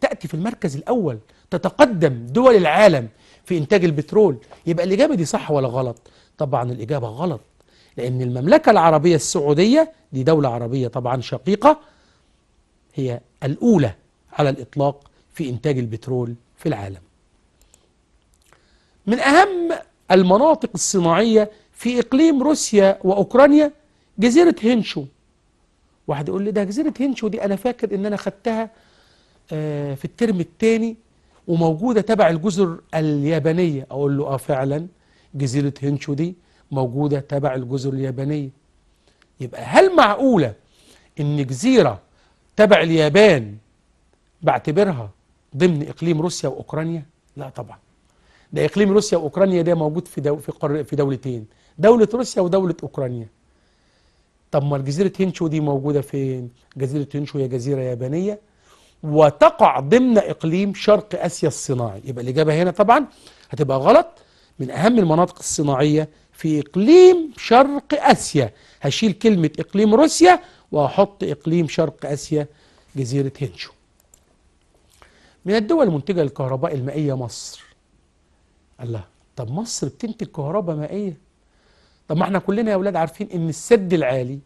تأتي في المركز الأول تتقدم دول العالم في إنتاج البترول يبقى الإجابة دي صح ولا غلط طبعا الإجابة غلط لأن المملكة العربية السعودية دي دولة عربية طبعا شقيقة هي الأولى على الإطلاق في إنتاج البترول في العالم من أهم المناطق الصناعية في إقليم روسيا وأوكرانيا جزيرة هنشو واحد يقول لي ده جزيرة هنشو دي أنا فاكر إن أنا خدتها آه، في الترم الثاني وموجودة تبع الجزر اليابانية أقول له آه فعلا جزيرة هنشو دي موجودة تبع الجزر اليابانية يبقى هل معقولة إن جزيرة تبع اليابان بعتبرها ضمن إقليم روسيا وأوكرانيا؟ لا طبعا ده اقليم روسيا واوكرانيا ده موجود في دو في قر... في دولتين دوله روسيا ودوله اوكرانيا طب ما جزيره هينشو دي موجوده فين جزيره هينشو هي جزيره يابانيه وتقع ضمن اقليم شرق اسيا الصناعي يبقى الاجابه هنا طبعا هتبقى غلط من اهم المناطق الصناعيه في اقليم شرق اسيا هشيل كلمه اقليم روسيا واحط اقليم شرق اسيا جزيره هينشو من الدول المنتجه للكهرباء المائيه مصر الله طب مصر بتنتج كهرباء مائيه طب ما احنا كلنا يا اولاد عارفين ان السد العالي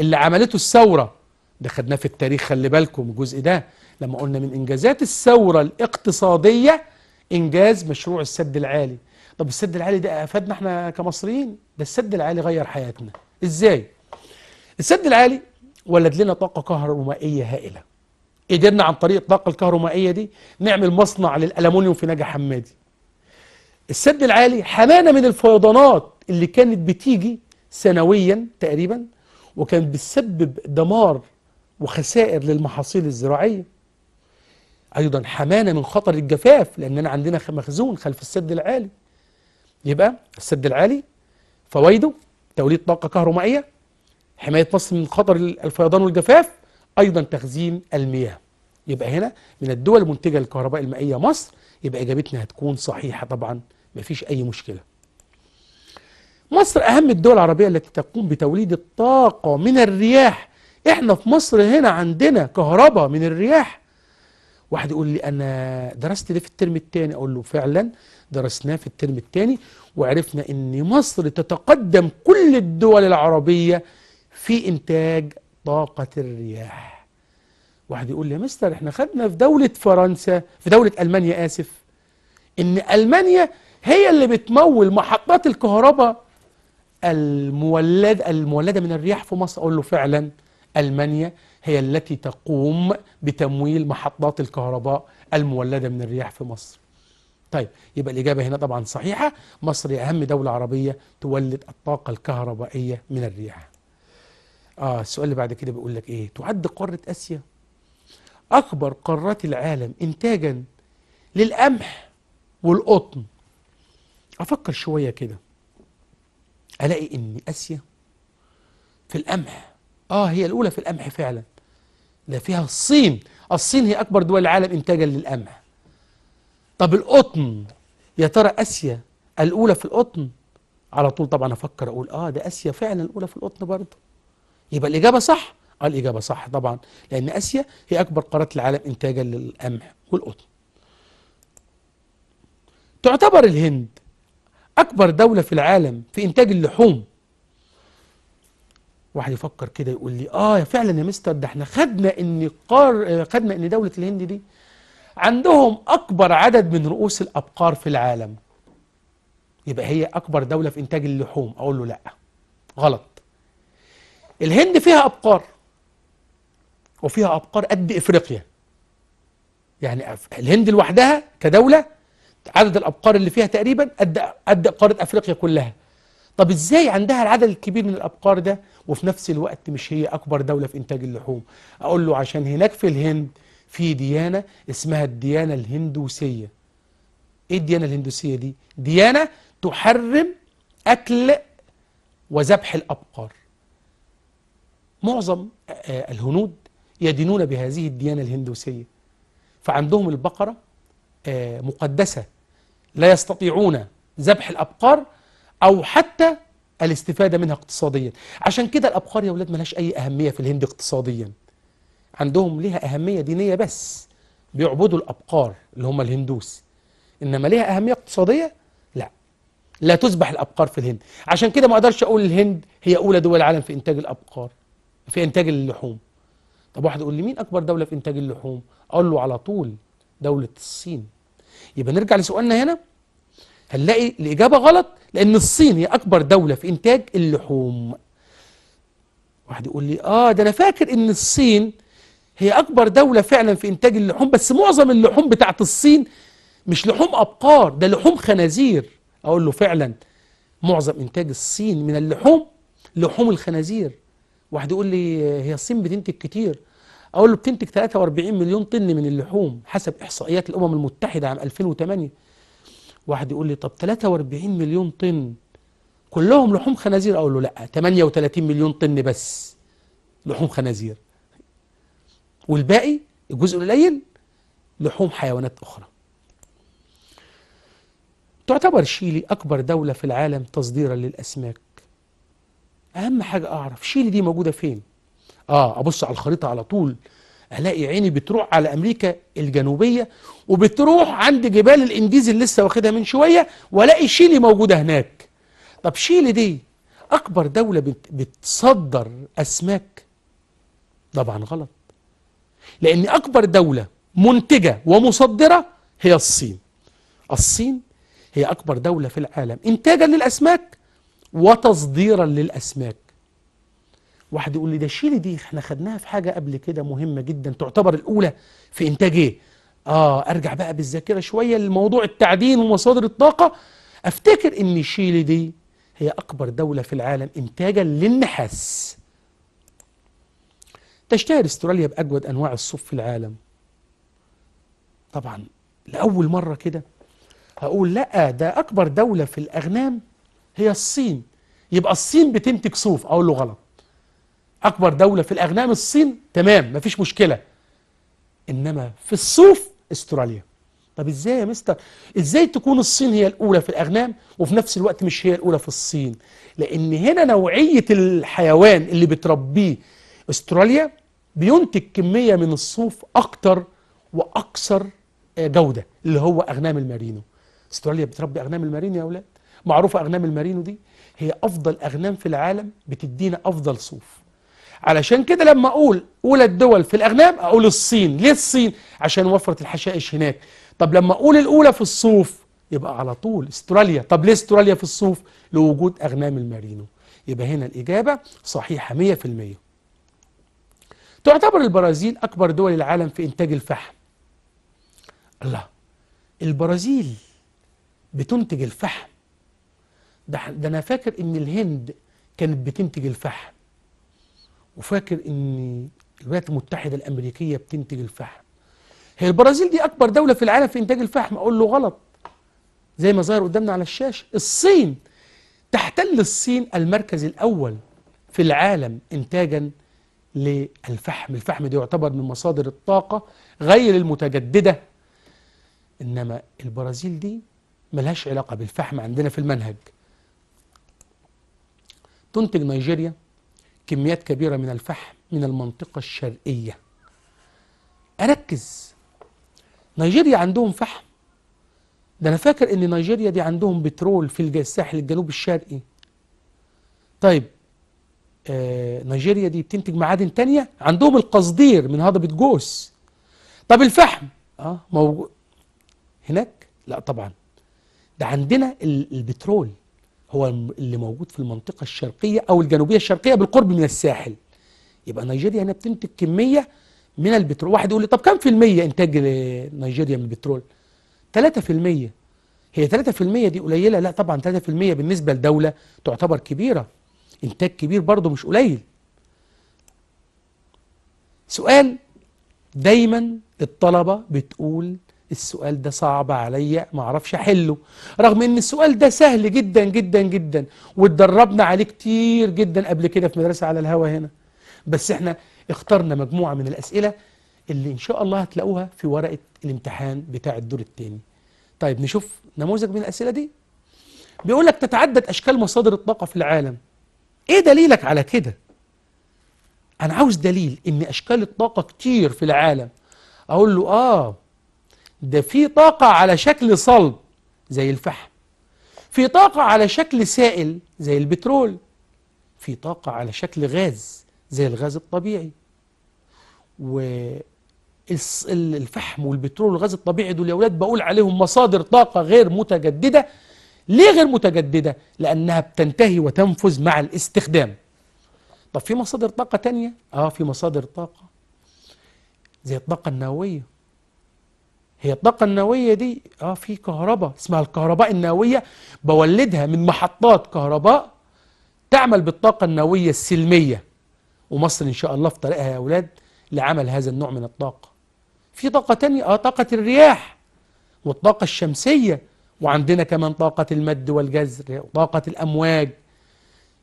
اللي عملته الثوره ده خدناه في التاريخ خلي بالكم الجزء ده لما قلنا من انجازات الثوره الاقتصاديه انجاز مشروع السد العالي طب السد العالي ده افادنا احنا كمصريين ده السد العالي غير حياتنا ازاي السد العالي ولد لنا طاقه كهرومائيه هائله قدرنا عن طريق الطاقه الكهرومائيه دي نعمل مصنع للالومنيوم في نجا حمادي السد العالي حمانا من الفيضانات اللي كانت بتيجي سنويا تقريبا وكانت بتسبب دمار وخسائر للمحاصيل الزراعية أيضا حمانا من خطر الجفاف لأننا عندنا مخزون خلف السد العالي يبقى السد العالي فوائده توليد طاقة كهرومائية حماية مصر من خطر الفيضان والجفاف أيضا تخزين المياه يبقى هنا من الدول المنتجة للكهرباء المائية مصر يبقى إجابتنا هتكون صحيحة طبعا مفيش أي مشكلة مصر أهم الدول العربية التي تقوم بتوليد الطاقة من الرياح إحنا في مصر هنا عندنا كهرباء من الرياح واحد يقول لي أنا درست ده في الترم الثاني أقول له فعلا درسناه في الترم الثاني وعرفنا أن مصر تتقدم كل الدول العربية في إنتاج طاقة الرياح واحد يقول لي يا مستر احنا خدنا في دولة فرنسا في دولة ألمانيا آسف إن ألمانيا هي اللي بتمول محطات الكهرباء المولد المولدة من الرياح في مصر أقول له فعلا ألمانيا هي التي تقوم بتمويل محطات الكهرباء المولدة من الرياح في مصر طيب يبقى الإجابة هنا طبعا صحيحة مصر هي أهم دولة عربية تولد الطاقة الكهربائية من الرياح آه السؤال اللي بعد كده بيقول لك إيه تعد قارة آسيا أكبر قارات العالم إنتاجا للقمح والقطن أفكر شوية كده ألاقي إن آسيا في القمح آه هي الأولى في القمح فعلا ده فيها الصين الصين هي أكبر دول العالم إنتاجا للقمح طب القطن يا ترى آسيا الأولى في القطن على طول طبعا أفكر أقول آه ده آسيا فعلا الأولى في القطن برضه يبقى الإجابة صح الإجابة صح طبعا لأن آسيا هي أكبر قارة العالم إنتاجا للقمح والقطن تعتبر الهند أكبر دولة في العالم في إنتاج اللحوم واحد يفكر كده يقول لي اه فعلا يا مستر ده احنا خدنا ان قار خدنا ان دوله الهند دي عندهم اكبر عدد من رؤوس الابقار في العالم يبقى هي اكبر دوله في انتاج اللحوم اقول له لا غلط الهند فيها ابقار وفيها أبقار قد إفريقيا يعني الهند لوحدها كدولة عدد الأبقار اللي فيها تقريبا قد قد قارة أفريقيا كلها طب إزاي عندها العدد الكبير من الأبقار ده وفي نفس الوقت مش هي أكبر دولة في إنتاج اللحوم أقول له عشان هناك في الهند في ديانة اسمها الديانة الهندوسية إيه الديانة الهندوسية دي؟ ديانة تحرم أكل وذبح الأبقار معظم آه، آه، الهنود يدينون بهذه الديانة الهندوسية فعندهم البقرة آه، مقدسة لا يستطيعون ذبح الأبقار أو حتى الاستفادة منها اقتصاديا عشان كده الأبقار يا أولاد ملاش أي أهمية في الهند اقتصاديا عندهم لها أهمية دينية بس بيعبدوا الأبقار اللي هم الهندوس إنما لها أهمية اقتصادية لا لا تذبح الأبقار في الهند عشان كده ما أقدرش أقول الهند هي أولى دول العالم في إنتاج الأبقار في إنتاج اللحوم طب واحد يقول لي مين اكبر دوله في انتاج اللحوم اقول له على طول دوله الصين يبقى نرجع لسؤالنا هنا هنلاقي الاجابه غلط لان الصين هي اكبر دوله في انتاج اللحوم واحد يقول لي اه ده انا فاكر ان الصين هي اكبر دوله فعلا في انتاج اللحوم بس معظم اللحوم بتاعت الصين مش لحوم ابقار ده لحوم خنازير اقول له فعلا معظم انتاج الصين من اللحوم لحوم الخنازير واحد يقول لي هي الصين بتنتج كتير اقول له بتنتج 43 مليون طن من اللحوم حسب احصائيات الامم المتحده عام 2008 واحد يقول لي طب 43 مليون طن كلهم لحوم خنازير اقول له لا 38 مليون طن بس لحوم خنازير والباقي الجزء القليل لحوم حيوانات اخرى تعتبر شيلي اكبر دوله في العالم تصديرا للاسماك اهم حاجه اعرف شيلي دي موجوده فين اه ابص على الخريطه على طول الاقي عيني بتروح على امريكا الجنوبيه وبتروح عند جبال الانديز اللي لسه واخدها من شويه والاقي شيلي موجوده هناك طب شيلي دي اكبر دوله بتصدر اسماك طبعا غلط لان اكبر دوله منتجه ومصدره هي الصين الصين هي اكبر دوله في العالم انتاجا للاسماك وتصديرا للأسماك واحد يقول لي ده شيلي دي احنا خدناها في حاجة قبل كده مهمة جدا تعتبر الأولى في إنتاج إيه؟ آه أرجع بقى بالذاكرة شوية لموضوع التعدين ومصادر الطاقة أفتكر إن شيلي دي هي أكبر دولة في العالم إنتاجا للنحاس تشتهر استراليا بأجود أنواع الصوف في العالم طبعا لأول مرة كده هقول لأ ده أكبر دولة في الأغنام هي الصين يبقى الصين بتنتج صوف اقول له غلط اكبر دوله في الاغنام الصين تمام مفيش مشكله انما في الصوف استراليا طب ازاي يا مستر ازاي تكون الصين هي الاولى في الاغنام وفي نفس الوقت مش هي الاولى في الصين لان هنا نوعيه الحيوان اللي بتربيه استراليا بينتج كميه من الصوف اكتر واكثر آه، جوده اللي هو اغنام المارينو استراليا بتربي اغنام المارينو يا اولاد معروفة أغنام المارينو دي هي أفضل أغنام في العالم بتدينا أفضل صوف علشان كده لما أقول أولى الدول في الأغنام أقول الصين ليه الصين؟ عشان وفرت الحشائش هناك طب لما أقول الأولى في الصوف يبقى على طول استراليا طب ليه استراليا في الصوف؟ لوجود أغنام المارينو يبقى هنا الإجابة صحيحة 100% تعتبر البرازيل أكبر دول العالم في إنتاج الفحم الله البرازيل بتنتج الفحم ده, ده أنا فاكر إن الهند كانت بتنتج الفحم وفاكر إن الولايات المتحدة الأمريكية بتنتج الفحم هي البرازيل دي أكبر دولة في العالم في إنتاج الفحم أقول له غلط زي ما ظاهر قدامنا على الشاشة الصين تحتل الصين المركز الأول في العالم إنتاجا للفحم الفحم ده يعتبر من مصادر الطاقة غير المتجددة إنما البرازيل دي ملهاش علاقة بالفحم عندنا في المنهج تنتج نيجيريا كميات كبيرة من الفحم من المنطقة الشرقية أركز نيجيريا عندهم فحم ده أنا فاكر إن نيجيريا دي عندهم بترول في الساحل الجنوب الشرقي طيب آه نيجيريا دي بتنتج معادن تانية عندهم القصدير من هضبة جوس طب الفحم اه موجود هناك لا طبعا ده عندنا البترول هو اللي موجود في المنطقة الشرقية أو الجنوبية الشرقية بالقرب من الساحل يبقى نيجيريا هنا بتنتج كمية من البترول واحد يقول لي طب كم في المية إنتاج نيجيريا من البترول 3 في المية هي 3 في المية دي قليلة لا طبعا 3 في المية بالنسبة لدولة تعتبر كبيرة إنتاج كبير برضه مش قليل سؤال دايما الطلبة بتقول السؤال ده صعب عليا ما اعرفش احله رغم ان السؤال ده سهل جدا جدا جدا واتدربنا عليه كتير جدا قبل كده في مدرسه على الهوا هنا بس احنا اخترنا مجموعه من الاسئله اللي ان شاء الله هتلاقوها في ورقه الامتحان بتاع الدور الثاني طيب نشوف نموذج من الاسئله دي بيقول لك تتعدد اشكال مصادر الطاقه في العالم ايه دليلك على كده انا عاوز دليل ان اشكال الطاقه كتير في العالم اقول له اه ده في طاقة على شكل صلب زي الفحم في طاقة على شكل سائل زي البترول في طاقة على شكل غاز زي الغاز الطبيعي و الفحم والبترول والغاز الطبيعي دول يا ولاد بقول عليهم مصادر طاقة غير متجددة ليه غير متجددة؟ لأنها بتنتهي وتنفذ مع الاستخدام طب في مصادر طاقة تانية؟ آه في مصادر طاقة زي الطاقة النووية هي الطاقة النووية دي اه في كهرباء اسمها الكهرباء النووية بولدها من محطات كهرباء تعمل بالطاقة النووية السلمية ومصر ان شاء الله في طريقها يا اولاد لعمل هذا النوع من الطاقة في طاقة تانية اه طاقة الرياح والطاقة الشمسية وعندنا كمان طاقة المد والجزر وطاقة الامواج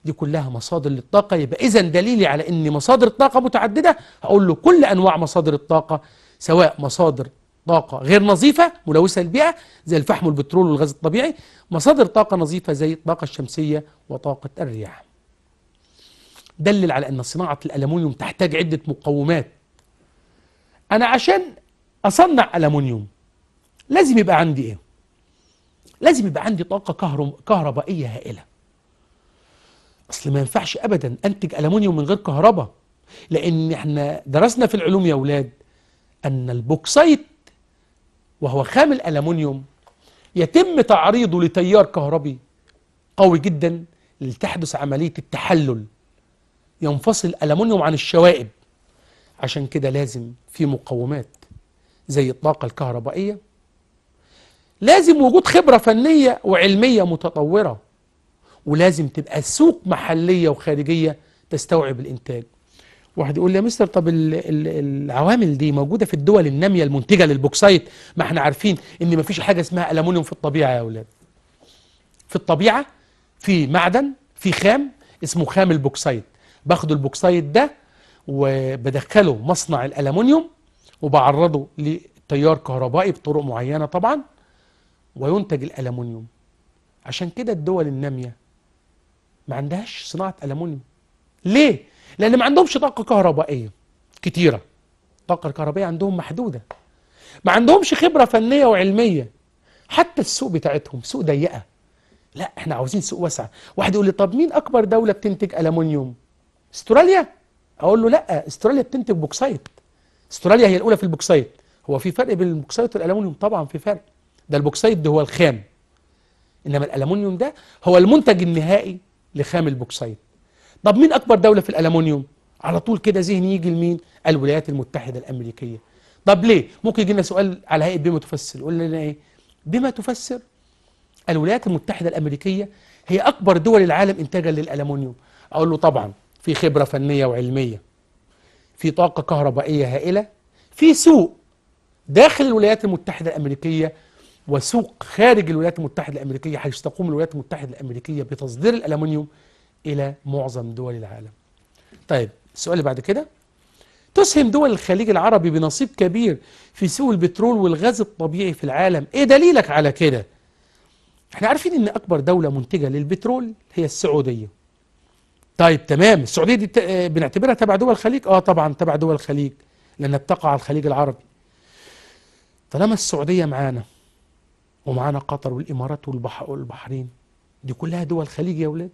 دي كلها مصادر للطاقة يبقى اذا دليلي على ان مصادر الطاقة متعددة هقول له كل انواع مصادر الطاقة سواء مصادر طاقة غير نظيفة ملوثة للبيئة زي الفحم والبترول والغاز الطبيعي مصادر طاقة نظيفة زي الطاقة الشمسية وطاقة الرياح دلل على أن صناعة الألمونيوم تحتاج عدة مقومات أنا عشان أصنع ألمونيوم لازم يبقى عندي إيه؟ لازم يبقى عندي طاقة كهربائية هائلة أصل ما ينفعش أبدا أنتج ألمونيوم من غير كهرباء لأن إحنا درسنا في العلوم يا أولاد أن البوكسايت وهو خام الالومنيوم يتم تعريضه لتيار كهربي قوي جدا لتحدث عملية التحلل ينفصل الالومنيوم عن الشوائب عشان كده لازم في مقومات زي الطاقة الكهربائية لازم وجود خبرة فنية وعلمية متطورة ولازم تبقى سوق محلية وخارجية تستوعب الإنتاج واحد يقول لي يا مستر طب العوامل دي موجوده في الدول الناميه المنتجه للبوكسايت ما احنا عارفين ان ما فيش حاجه اسمها الومنيوم في الطبيعه يا اولاد في الطبيعه في معدن في خام اسمه خام البوكسايت باخد البوكسايت ده وبدخله مصنع الالومنيوم وبعرضه لتيار كهربائي بطرق معينه طبعا وينتج الالومنيوم عشان كده الدول الناميه ما عندهاش صناعه الومنيوم ليه لان ما عندهمش طاقه كهربائيه كتيره الطاقه الكهربائيه عندهم محدوده ما عندهمش خبره فنيه وعلميه حتى السوق بتاعتهم سوق ضيقه لا احنا عاوزين سوق واسع واحد يقول لي طب مين اكبر دوله بتنتج المونيوم استراليا اقول له لا استراليا بتنتج بوكسايت استراليا هي الاولى في البوكسايت هو في فرق بين البوكسايت والالومنيوم طبعا في فرق ده البوكسايت ده هو الخام انما الالومنيوم ده هو المنتج النهائي لخام البوكسايت طب مين أكبر دولة في الألمنيوم؟ على طول كده ذهني يجي لمين؟ الولايات المتحدة الأمريكية طب ليه؟ ممكن يجي لنا سؤال على هيئة بما تفسر يقول لنا إيه؟ بما تفسر الولايات المتحدة الأمريكية هي أكبر دول العالم إنتاجا للألمنيوم أقول له طبعا في خبرة فنية وعلمية في طاقة كهربائية هائلة في سوق داخل الولايات المتحدة الأمريكية وسوق خارج الولايات المتحدة الأمريكية حيث تقوم الولايات المتحدة الأمريكية بتصدير الألمنيوم إلى معظم دول العالم طيب السؤال اللي بعد كده تسهم دول الخليج العربي بنصيب كبير في سوق البترول والغاز الطبيعي في العالم ايه دليلك على كده احنا عارفين ان اكبر دولة منتجة للبترول هي السعودية طيب تمام السعودية دي بنعتبرها تبع دول الخليج اه طبعا تبع دول الخليج لانها بتقع على الخليج العربي طالما السعودية معانا ومعانا قطر والامارات والبحرين دي كلها دول خليج يا ولاد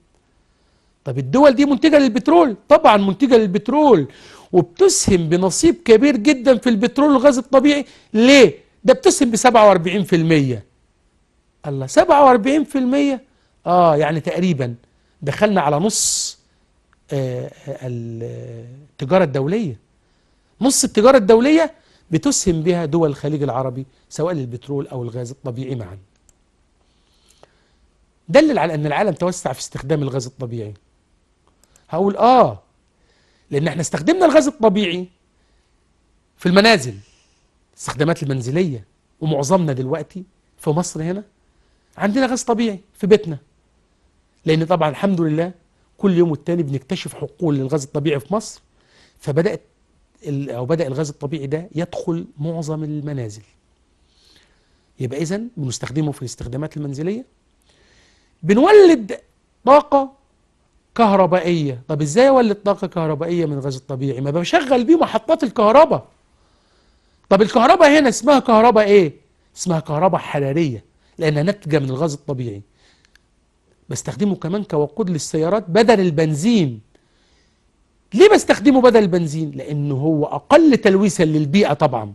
طب الدول دي منتجة للبترول طبعا منتجة للبترول وبتسهم بنصيب كبير جدا في البترول والغاز الطبيعي ليه؟ ده بتسهم ب 47% الله 47% اه يعني تقريبا دخلنا على نص آه، آه، التجارة الدولية نص التجارة الدولية بتسهم بها دول الخليج العربي سواء للبترول أو الغاز الطبيعي معا دلل على أن العالم توسع في استخدام الغاز الطبيعي هقول اه لان احنا استخدمنا الغاز الطبيعي في المنازل الاستخدامات المنزليه ومعظمنا دلوقتي في مصر هنا عندنا غاز طبيعي في بيتنا لان طبعا الحمد لله كل يوم والتاني بنكتشف حقول للغاز الطبيعي في مصر فبدات او بدا الغاز الطبيعي ده يدخل معظم المنازل يبقى اذا بنستخدمه في الاستخدامات المنزليه بنولد طاقه كهربائية طب ازاي اولد طاقة كهربائية من الغاز الطبيعي ما بشغل بيه محطات الكهرباء طب الكهرباء هنا اسمها كهرباء ايه اسمها كهرباء حرارية لانها ناتجة من الغاز الطبيعي بستخدمه كمان كوقود للسيارات بدل البنزين ليه بستخدمه بدل البنزين لانه هو اقل تلويثا للبيئة طبعا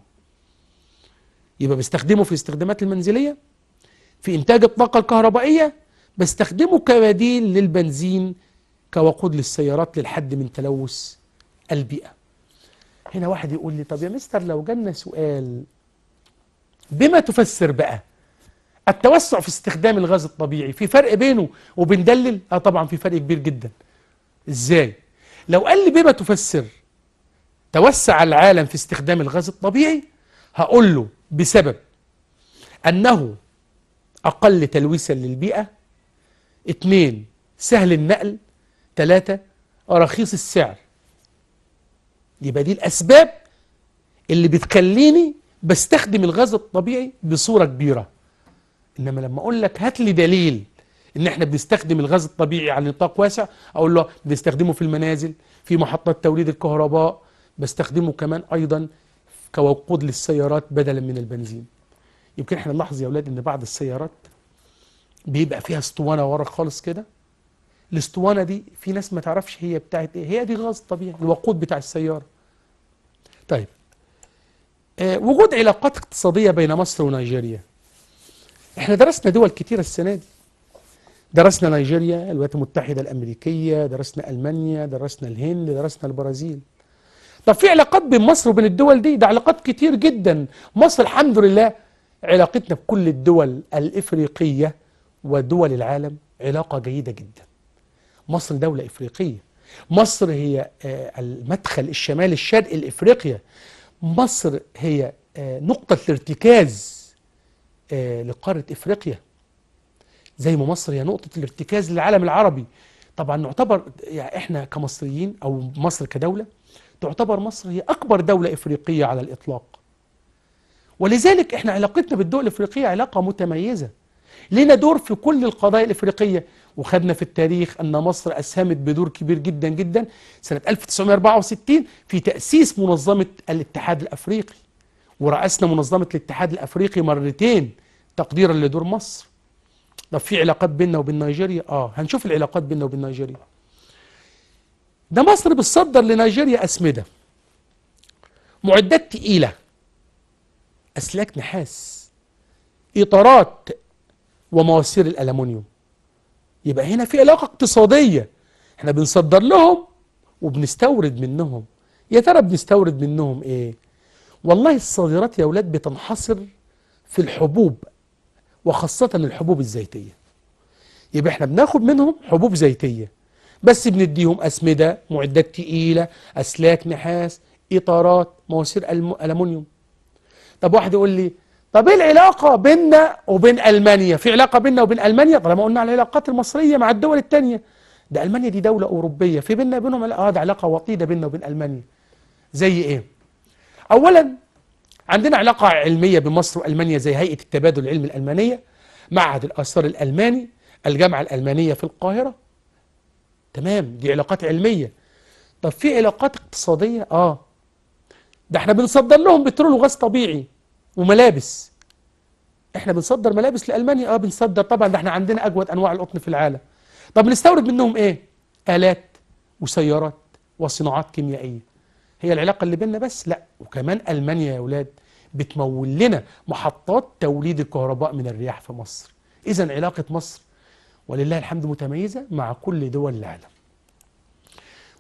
يبقى بستخدمه في استخدامات المنزلية في انتاج الطاقة الكهربائية بستخدمه كبديل للبنزين كوقود للسيارات للحد من تلوث البيئة هنا واحد يقول لي طب يا مستر لو جالنا سؤال بما تفسر بقى التوسع في استخدام الغاز الطبيعي في فرق بينه وبندلل اه طبعا في فرق كبير جدا ازاي لو قال لي بما تفسر توسع العالم في استخدام الغاز الطبيعي هقول له بسبب انه اقل تلويثا للبيئه اثنين سهل النقل ثلاثة رخيص السعر يبقى دي الأسباب اللي بتخليني بستخدم الغاز الطبيعي بصورة كبيرة إنما لما أقول لك هات لي دليل إن إحنا بنستخدم الغاز الطبيعي على نطاق واسع أقول له بنستخدمه في المنازل في محطات توليد الكهرباء بستخدمه كمان أيضا كوقود للسيارات بدلا من البنزين يمكن احنا نلاحظ يا اولاد ان بعض السيارات بيبقى فيها اسطوانه ورا خالص كده الاسطوانه دي في ناس ما تعرفش هي بتاعت ايه هي دي غاز طبيعي الوقود بتاع السياره طيب آه وجود علاقات اقتصاديه بين مصر ونيجيريا احنا درسنا دول كتيره السنه دي درسنا نيجيريا الولايات المتحده الامريكيه درسنا المانيا درسنا الهند درسنا البرازيل طب في علاقات بين مصر وبين الدول دي ده علاقات كتير جدا مصر الحمد لله علاقتنا بكل الدول الافريقيه ودول العالم علاقه جيده جدا مصر دولة إفريقية مصر هي آه، المدخل الشمالي الشرقي لإفريقيا مصر هي آه، نقطة الارتكاز آه، لقارة إفريقيا زي ما مصر هي نقطة الارتكاز للعالم العربي طبعا نعتبر يعني احنا كمصريين او مصر كدولة تعتبر مصر هي اكبر دولة افريقية على الاطلاق ولذلك احنا علاقتنا بالدول الافريقية علاقة متميزة لنا دور في كل القضايا الافريقية وخدنا في التاريخ أن مصر أسهمت بدور كبير جدا جدا سنة 1964 في تأسيس منظمة الاتحاد الأفريقي ورأسنا منظمة الاتحاد الأفريقي مرتين تقديرا لدور مصر طب في علاقات بيننا وبين نيجيريا اه هنشوف العلاقات بيننا وبين نيجيريا ده مصر بتصدر لنيجيريا أسمدة معدات تقيلة أسلاك نحاس إطارات ومواسير الألمنيوم يبقى هنا في علاقة اقتصادية احنا بنصدر لهم وبنستورد منهم يا ترى بنستورد منهم ايه والله الصادرات يا اولاد بتنحصر في الحبوب وخاصة الحبوب الزيتية يبقى احنا بناخد منهم حبوب زيتية بس بنديهم أسمدة معدات تقيلة أسلاك نحاس إطارات مواسير ألمونيوم طب واحد يقول لي طب ايه العلاقة بيننا وبين ألمانيا في علاقة بيننا وبين ألمانيا طالما قلنا على العلاقات المصرية مع الدول الثانيه ده ألمانيا دي دولة أوروبية في بيننا وبينهم اه ده علاقة وطيدة بيننا وبين ألمانيا زي ايه أولا عندنا علاقة علمية بمصر وألمانيا زي هيئة التبادل العلمي الألمانية معهد الآثار الألماني الجامعة الألمانية في القاهرة تمام دي علاقات علمية طب في علاقات اقتصادية اه ده احنا بنصدر لهم بترول وغاز طبيعي وملابس احنا بنصدر ملابس لالمانيا اه بنصدر طبعا ده احنا عندنا اجود انواع القطن في العالم طب بنستورد منهم ايه الات وسيارات وصناعات كيميائيه هي العلاقه اللي بيننا بس لا وكمان المانيا يا اولاد بتمول لنا محطات توليد الكهرباء من الرياح في مصر اذا علاقه مصر ولله الحمد متميزه مع كل دول العالم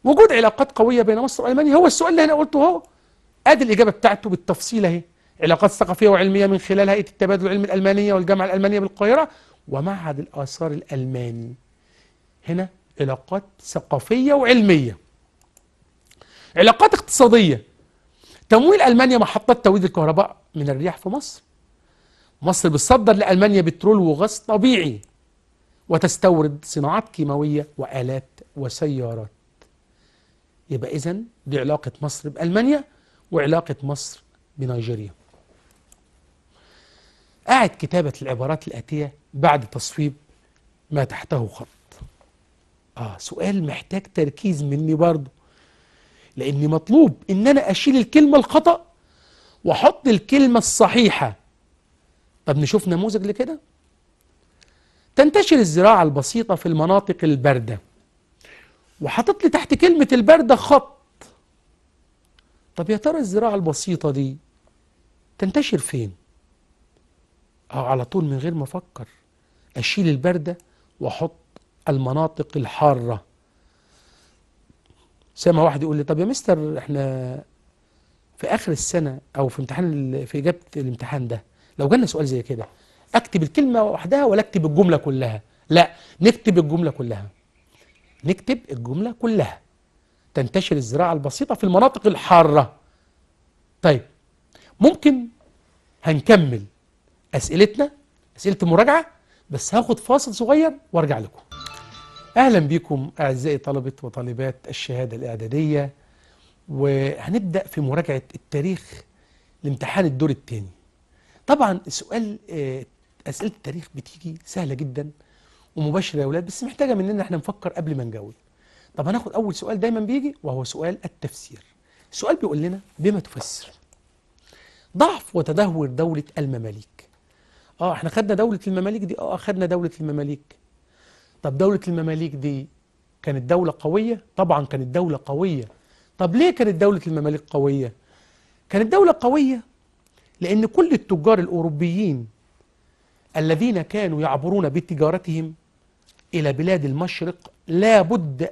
وجود علاقات قويه بين مصر والمانيا هو السؤال اللي انا قلته اهو ادي الاجابه بتاعته بالتفصيل اهي علاقات ثقافية وعلمية من خلال هيئة التبادل العلمي الألمانية والجامعة الألمانية بالقاهرة ومعهد الآثار الألماني هنا علاقات ثقافية وعلمية علاقات اقتصادية تمويل ألمانيا محطات توليد الكهرباء من الرياح في مصر مصر بتصدر لألمانيا بترول وغاز طبيعي وتستورد صناعات كيماوية وآلات وسيارات يبقى إذن دي علاقة مصر بألمانيا وعلاقة مصر بنيجيريا أعد كتابة العبارات الآتية بعد تصويب ما تحته خط آه سؤال محتاج تركيز مني برضه لأني مطلوب إن أنا أشيل الكلمة الخطأ وأحط الكلمة الصحيحة طب نشوف نموذج لكده تنتشر الزراعة البسيطة في المناطق الباردة وحاطط لي تحت كلمة الباردة خط طب يا ترى الزراعة البسيطة دي تنتشر فين على طول من غير ما افكر اشيل البردة واحط المناطق الحاره سامع واحد يقول لي طب يا مستر احنا في اخر السنه او في امتحان في اجابه الامتحان ده لو جالنا سؤال زي كده اكتب الكلمه وحدها ولا اكتب الجمله كلها لا نكتب الجمله كلها نكتب الجمله كلها تنتشر الزراعه البسيطه في المناطق الحاره طيب ممكن هنكمل اسئلتنا اسئله المراجعه بس هاخد فاصل صغير وارجع لكم اهلا بكم اعزائي طلبه وطالبات الشهاده الاعداديه وهنبدا في مراجعه التاريخ لامتحان الدور الثاني طبعا سؤال آه، اسئله التاريخ بتيجي سهله جدا ومباشره يا اولاد بس محتاجه مننا احنا نفكر قبل ما نجاوب طب هناخد اول سؤال دايما بيجي وهو سؤال التفسير السؤال بيقول لنا بما تفسر ضعف وتدهور دولة المماليك اه احنا خدنا دولة المماليك دي اه خدنا دولة المماليك طب دولة المماليك دي كانت دولة قوية طبعا كانت دولة قوية طب ليه كانت دولة المماليك قوية كانت دولة قوية لأن كل التجار الأوروبيين الذين كانوا يعبرون بتجارتهم إلى بلاد المشرق لابد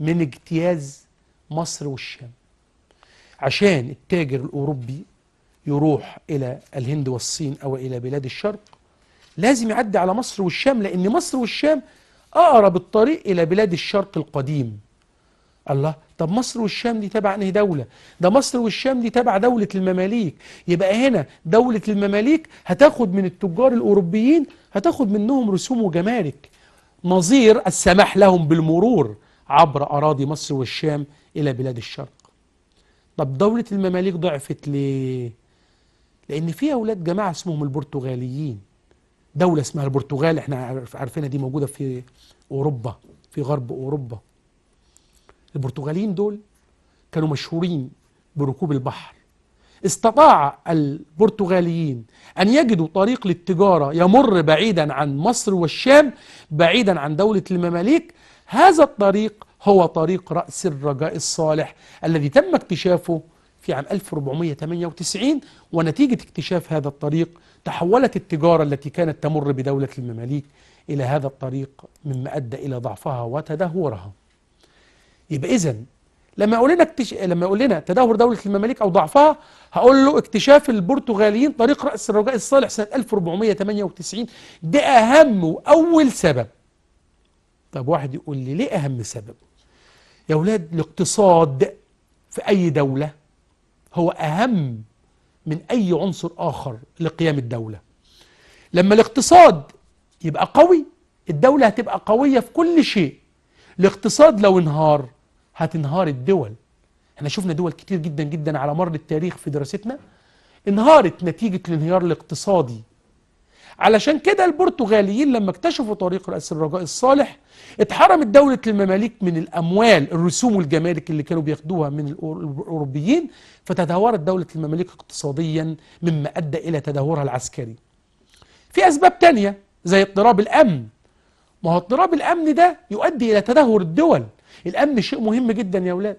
من اجتياز مصر والشام عشان التاجر الأوروبي يروح إلى الهند والصين أو إلى بلاد الشرق لازم يعدي على مصر والشام لأن مصر والشام أقرب الطريق إلى بلاد الشرق القديم الله طب مصر والشام دي تبع انهي دولة ده مصر والشام دي تبع دولة المماليك يبقى هنا دولة المماليك هتاخد من التجار الأوروبيين هتاخد منهم رسوم وجمارك نظير السماح لهم بالمرور عبر أراضي مصر والشام إلى بلاد الشرق طب دولة المماليك ضعفت ليه لأن في أولاد جماعة اسمهم البرتغاليين دولة اسمها البرتغال احنا عارفينها دي موجودة في أوروبا في غرب أوروبا البرتغاليين دول كانوا مشهورين بركوب البحر استطاع البرتغاليين أن يجدوا طريق للتجارة يمر بعيدا عن مصر والشام بعيدا عن دولة المماليك هذا الطريق هو طريق رأس الرجاء الصالح الذي تم اكتشافه في عام 1498 ونتيجة اكتشاف هذا الطريق تحولت التجارة التي كانت تمر بدولة المماليك إلى هذا الطريق مما أدى إلى ضعفها وتدهورها يبقى إذا لما أقول لنا اكتش... لما أقول لنا تدهور دولة المماليك أو ضعفها هقول له اكتشاف البرتغاليين طريق رأس الرجاء الصالح سنة 1498 ده أهم وأول سبب طب واحد يقول لي ليه أهم سبب؟ يا أولاد الاقتصاد في أي دولة هو أهم من أي عنصر آخر لقيام الدولة لما الاقتصاد يبقى قوي الدولة هتبقى قوية في كل شيء الاقتصاد لو انهار هتنهار الدول احنا شفنا دول كتير جدا جدا على مر التاريخ في دراستنا انهارت نتيجة الانهيار الاقتصادي علشان كده البرتغاليين لما اكتشفوا طريق رأس الرجاء الصالح اتحرمت دولة المماليك من الأموال الرسوم والجمارك اللي كانوا بياخدوها من الأوروبيين فتدهورت دولة المماليك اقتصاديا مما أدى إلى تدهورها العسكري في أسباب تانية زي اضطراب الأمن ما هو اضطراب الأمن ده يؤدي إلى تدهور الدول الأمن شيء مهم جدا يا أولاد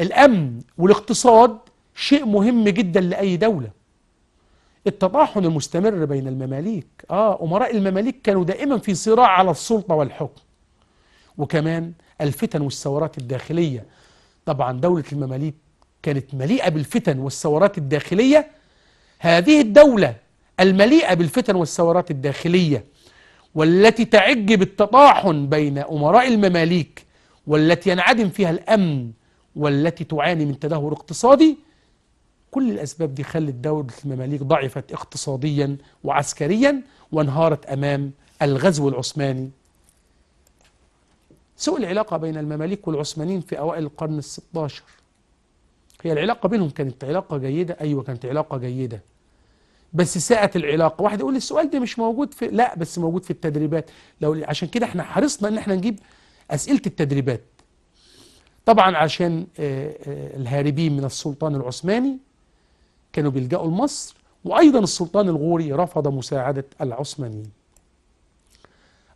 الأمن والاقتصاد شيء مهم جدا لأي دولة التطاحن المستمر بين المماليك آه أمراء المماليك كانوا دائما في صراع على السلطة والحكم وكمان الفتن والثورات الداخلية طبعا دولة المماليك كانت مليئة بالفتن والثورات الداخلية هذه الدولة المليئة بالفتن والثورات الداخلية والتي تعج بالتطاحن بين أمراء المماليك والتي ينعدم فيها الأمن والتي تعاني من تدهور اقتصادي كل الأسباب دي خلت دولة المماليك ضعفت اقتصاديا وعسكريا وانهارت أمام الغزو العثماني سوء العلاقة بين المماليك والعثمانيين في أوائل القرن الستاشر هي العلاقة بينهم كانت علاقة جيدة أيوة كانت علاقة جيدة بس ساءت العلاقة واحد يقول السؤال ده مش موجود في لا بس موجود في التدريبات لو عشان كده احنا حرصنا ان احنا نجيب أسئلة التدريبات طبعا عشان آه، آه، الهاربين من السلطان العثماني كانوا بيلجأوا لمصر وأيضا السلطان الغوري رفض مساعدة العثمانيين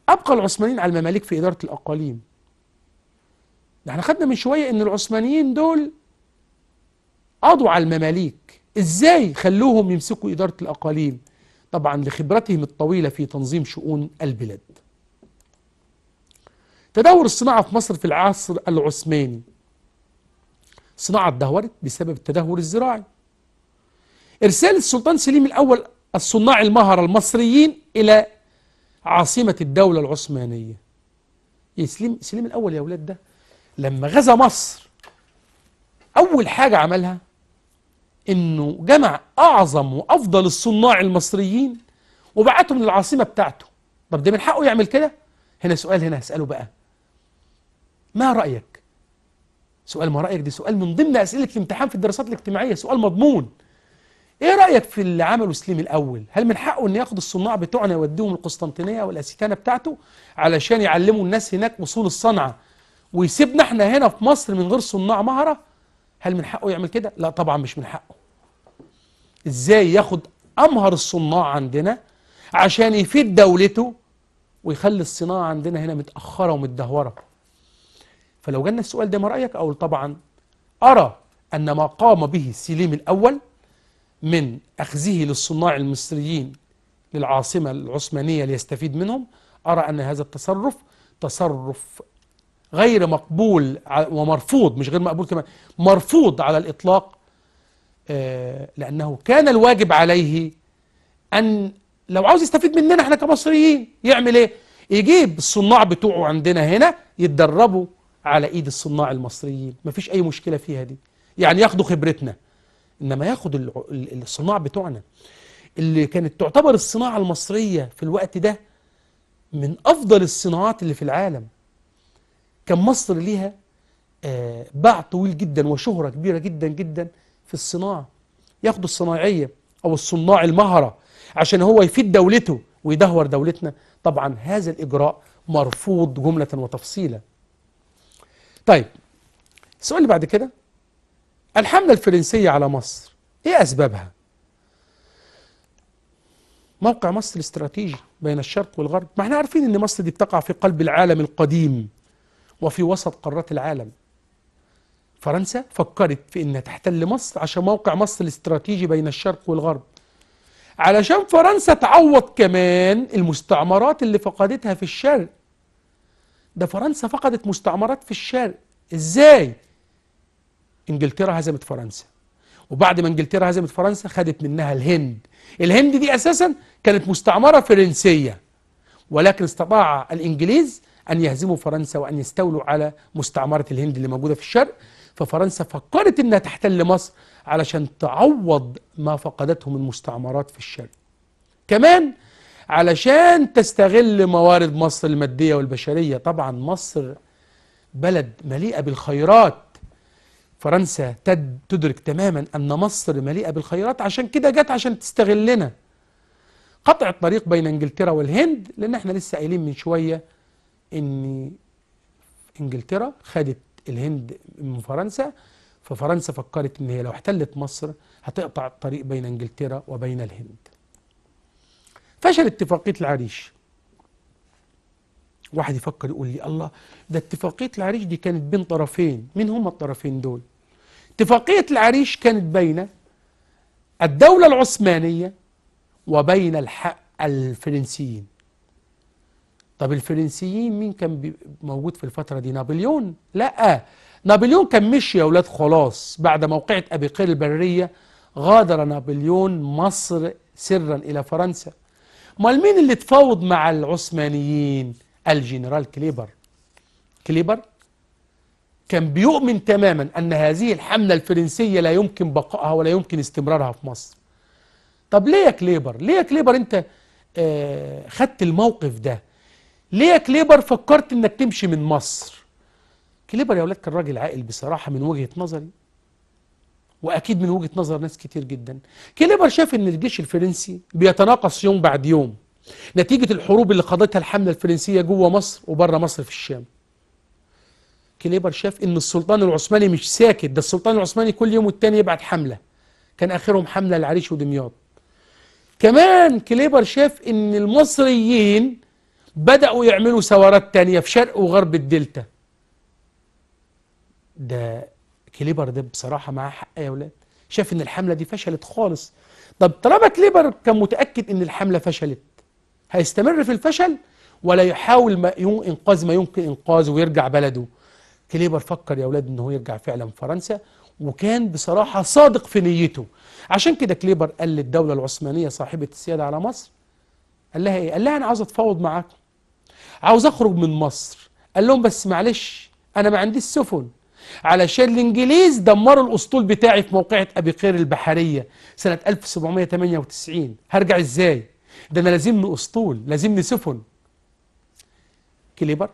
أبقى العثمانيين على المماليك في إدارة الأقاليم ده احنا خدنا من شوية إن العثمانيين دول قضوا على المماليك إزاي خلوهم يمسكوا إدارة الأقاليم طبعا لخبرتهم الطويلة في تنظيم شؤون البلاد تدور الصناعة في مصر في العصر العثماني الصناعة دهورت بسبب التدهور الزراعي إرسال السلطان سليم الأول الصناع المهرة المصريين إلى عاصمة الدولة العثمانية إيه، سليم, سليم الأول يا أولاد ده لما غزا مصر أول حاجة عملها إنه جمع أعظم وأفضل الصناع المصريين وبعتهم للعاصمة بتاعته طب ده من حقه يعمل كده هنا سؤال هنا هسأله بقى ما رأيك سؤال ما رأيك ده سؤال من ضمن أسئلة الامتحان في الدراسات الاجتماعية سؤال مضمون ايه رايك في اللي عمله سليم الاول هل من حقه ان ياخد الصناع بتوعنا يوديهم القسطنطينيه والاسيتانه بتاعته علشان يعلموا الناس هناك اصول الصنعه ويسيبنا احنا هنا في مصر من غير صناع مهره هل من حقه يعمل كده لا طبعا مش من حقه ازاي ياخد امهر الصناع عندنا عشان يفيد دولته ويخلي الصناعه عندنا هنا متاخره ومتدهوره فلو جالنا السؤال ده ما رايك اقول طبعا ارى ان ما قام به سليم الاول من أخذه للصناع المصريين للعاصمة العثمانية ليستفيد منهم أرى أن هذا التصرف تصرف غير مقبول ومرفوض مش غير مقبول كمان مرفوض على الإطلاق آه، لأنه كان الواجب عليه أن لو عاوز يستفيد مننا احنا كمصريين يعمل ايه؟ يجيب الصناع بتوعه عندنا هنا يتدربوا على ايد الصناع المصريين مفيش اي مشكله فيها دي يعني ياخدوا خبرتنا انما ياخد الصناع بتوعنا اللي كانت تعتبر الصناعه المصريه في الوقت ده من افضل الصناعات اللي في العالم كان مصر ليها آه، باع طويل جدا وشهره كبيره جدا جدا في الصناعه ياخدوا الصناعيه او الصناع المهره عشان هو يفيد دولته ويدهور دولتنا طبعا هذا الاجراء مرفوض جمله وتفصيلا طيب السؤال اللي بعد كده الحملة الفرنسية على مصر إيه أسبابها؟ موقع مصر استراتيجي بين الشرق والغرب ما احنا عارفين ان مصر دي بتقع في قلب العالم القديم وفي وسط قارات العالم فرنسا فكرت في انها تحتل مصر عشان موقع مصر الاستراتيجي بين الشرق والغرب علشان فرنسا تعوض كمان المستعمرات اللي فقدتها في الشرق ده فرنسا فقدت مستعمرات في الشرق ازاي انجلترا هزمت فرنسا وبعد ما انجلترا هزمت فرنسا خدت منها الهند الهند دي اساسا كانت مستعمره فرنسيه ولكن استطاع الانجليز ان يهزموا فرنسا وان يستولوا على مستعمره الهند اللي موجوده في الشرق ففرنسا فكرت انها تحتل مصر علشان تعوض ما فقدته من مستعمرات في الشرق كمان علشان تستغل موارد مصر الماديه والبشريه طبعا مصر بلد مليئه بالخيرات فرنسا تد تدرك تماما أن مصر مليئة بالخيرات عشان كده جت عشان تستغلنا قطع الطريق بين إنجلترا والهند لأن احنا لسه قايلين من شوية أن إنجلترا خدت الهند من فرنسا ففرنسا فكرت أن هي لو احتلت مصر هتقطع الطريق بين إنجلترا وبين الهند فشل اتفاقية العريش واحد يفكر يقول لي الله ده اتفاقية العريش دي كانت بين طرفين مين هما الطرفين دول اتفاقية العريش كانت بين الدولة العثمانية وبين الحق الفرنسيين طب الفرنسيين مين كان موجود في الفترة دي نابليون لا نابليون كان مشي يا أولاد خلاص بعد موقعة أبي قير البرية غادر نابليون مصر سرا إلى فرنسا امال مين اللي تفاوض مع العثمانيين الجنرال كليبر كليبر كان بيؤمن تماما أن هذه الحملة الفرنسية لا يمكن بقائها ولا يمكن استمرارها في مصر طب ليه يا كليبر ليه يا كليبر أنت آه خدت الموقف ده ليه يا كليبر فكرت أنك تمشي من مصر كليبر يا ولاد كان راجل عاقل بصراحة من وجهة نظري واكيد من وجهه نظر ناس كتير جدا كليبر شاف ان الجيش الفرنسي بيتناقص يوم بعد يوم نتيجة الحروب اللي قضتها الحملة الفرنسية جوه مصر وبره مصر في الشام كليبر شاف ان السلطان العثماني مش ساكت ده السلطان العثماني كل يوم والتاني يبعت حملة كان اخرهم حملة العريش ودمياط كمان كليبر شاف ان المصريين بدأوا يعملوا ثورات تانية في شرق وغرب الدلتا ده كليبر ده بصراحة معاه حق يا ولاد شاف ان الحملة دي فشلت خالص طب طالما كليبر كان متأكد ان الحملة فشلت هيستمر في الفشل ولا يحاول ما انقاذ ما يمكن انقاذه ويرجع بلده كليبر فكر يا اولاد ان هو يرجع فعلا فرنسا وكان بصراحه صادق في نيته عشان كده كليبر قال للدوله العثمانيه صاحبه السياده على مصر قال لها ايه قال لها انا عاوز اتفاوض معاكم عاوز اخرج من مصر قال لهم بس معلش انا ما عنديش سفن علشان الانجليز دمروا الاسطول بتاعي في موقعة ابي قير البحريه سنه 1798 هرجع ازاي ده أنا لازمني أسطول لازمني سفن كليبر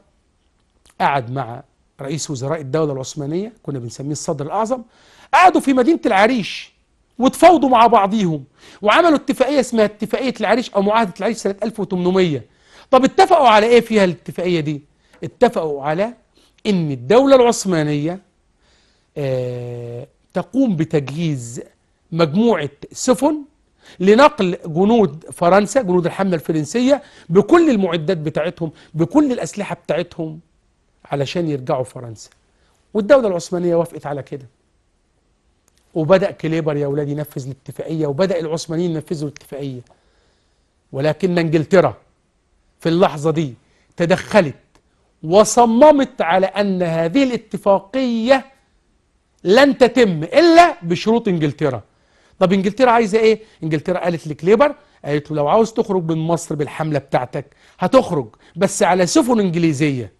قعد مع رئيس وزراء الدولة العثمانية كنا بنسميه الصدر الأعظم قعدوا في مدينة العريش وتفاوضوا مع بعضيهم وعملوا اتفاقية اسمها اتفاقية العريش أو معاهدة العريش سنة 1800 طب اتفقوا على إيه فيها الاتفاقية دي؟ اتفقوا على إن الدولة العثمانية آه، تقوم بتجهيز مجموعة سفن لنقل جنود فرنسا جنود الحملة الفرنسية بكل المعدات بتاعتهم بكل الأسلحة بتاعتهم علشان يرجعوا فرنسا والدولة العثمانية وافقت على كده وبدأ كليبر يا ولادي ينفذ الاتفاقية وبدأ العثمانيين ينفذوا الاتفاقية ولكن انجلترا في اللحظة دي تدخلت وصممت على أن هذه الاتفاقية لن تتم إلا بشروط انجلترا طب انجلترا عايزه ايه انجلترا قالت لكليبر قالت له لو عاوز تخرج من مصر بالحمله بتاعتك هتخرج بس على سفن انجليزيه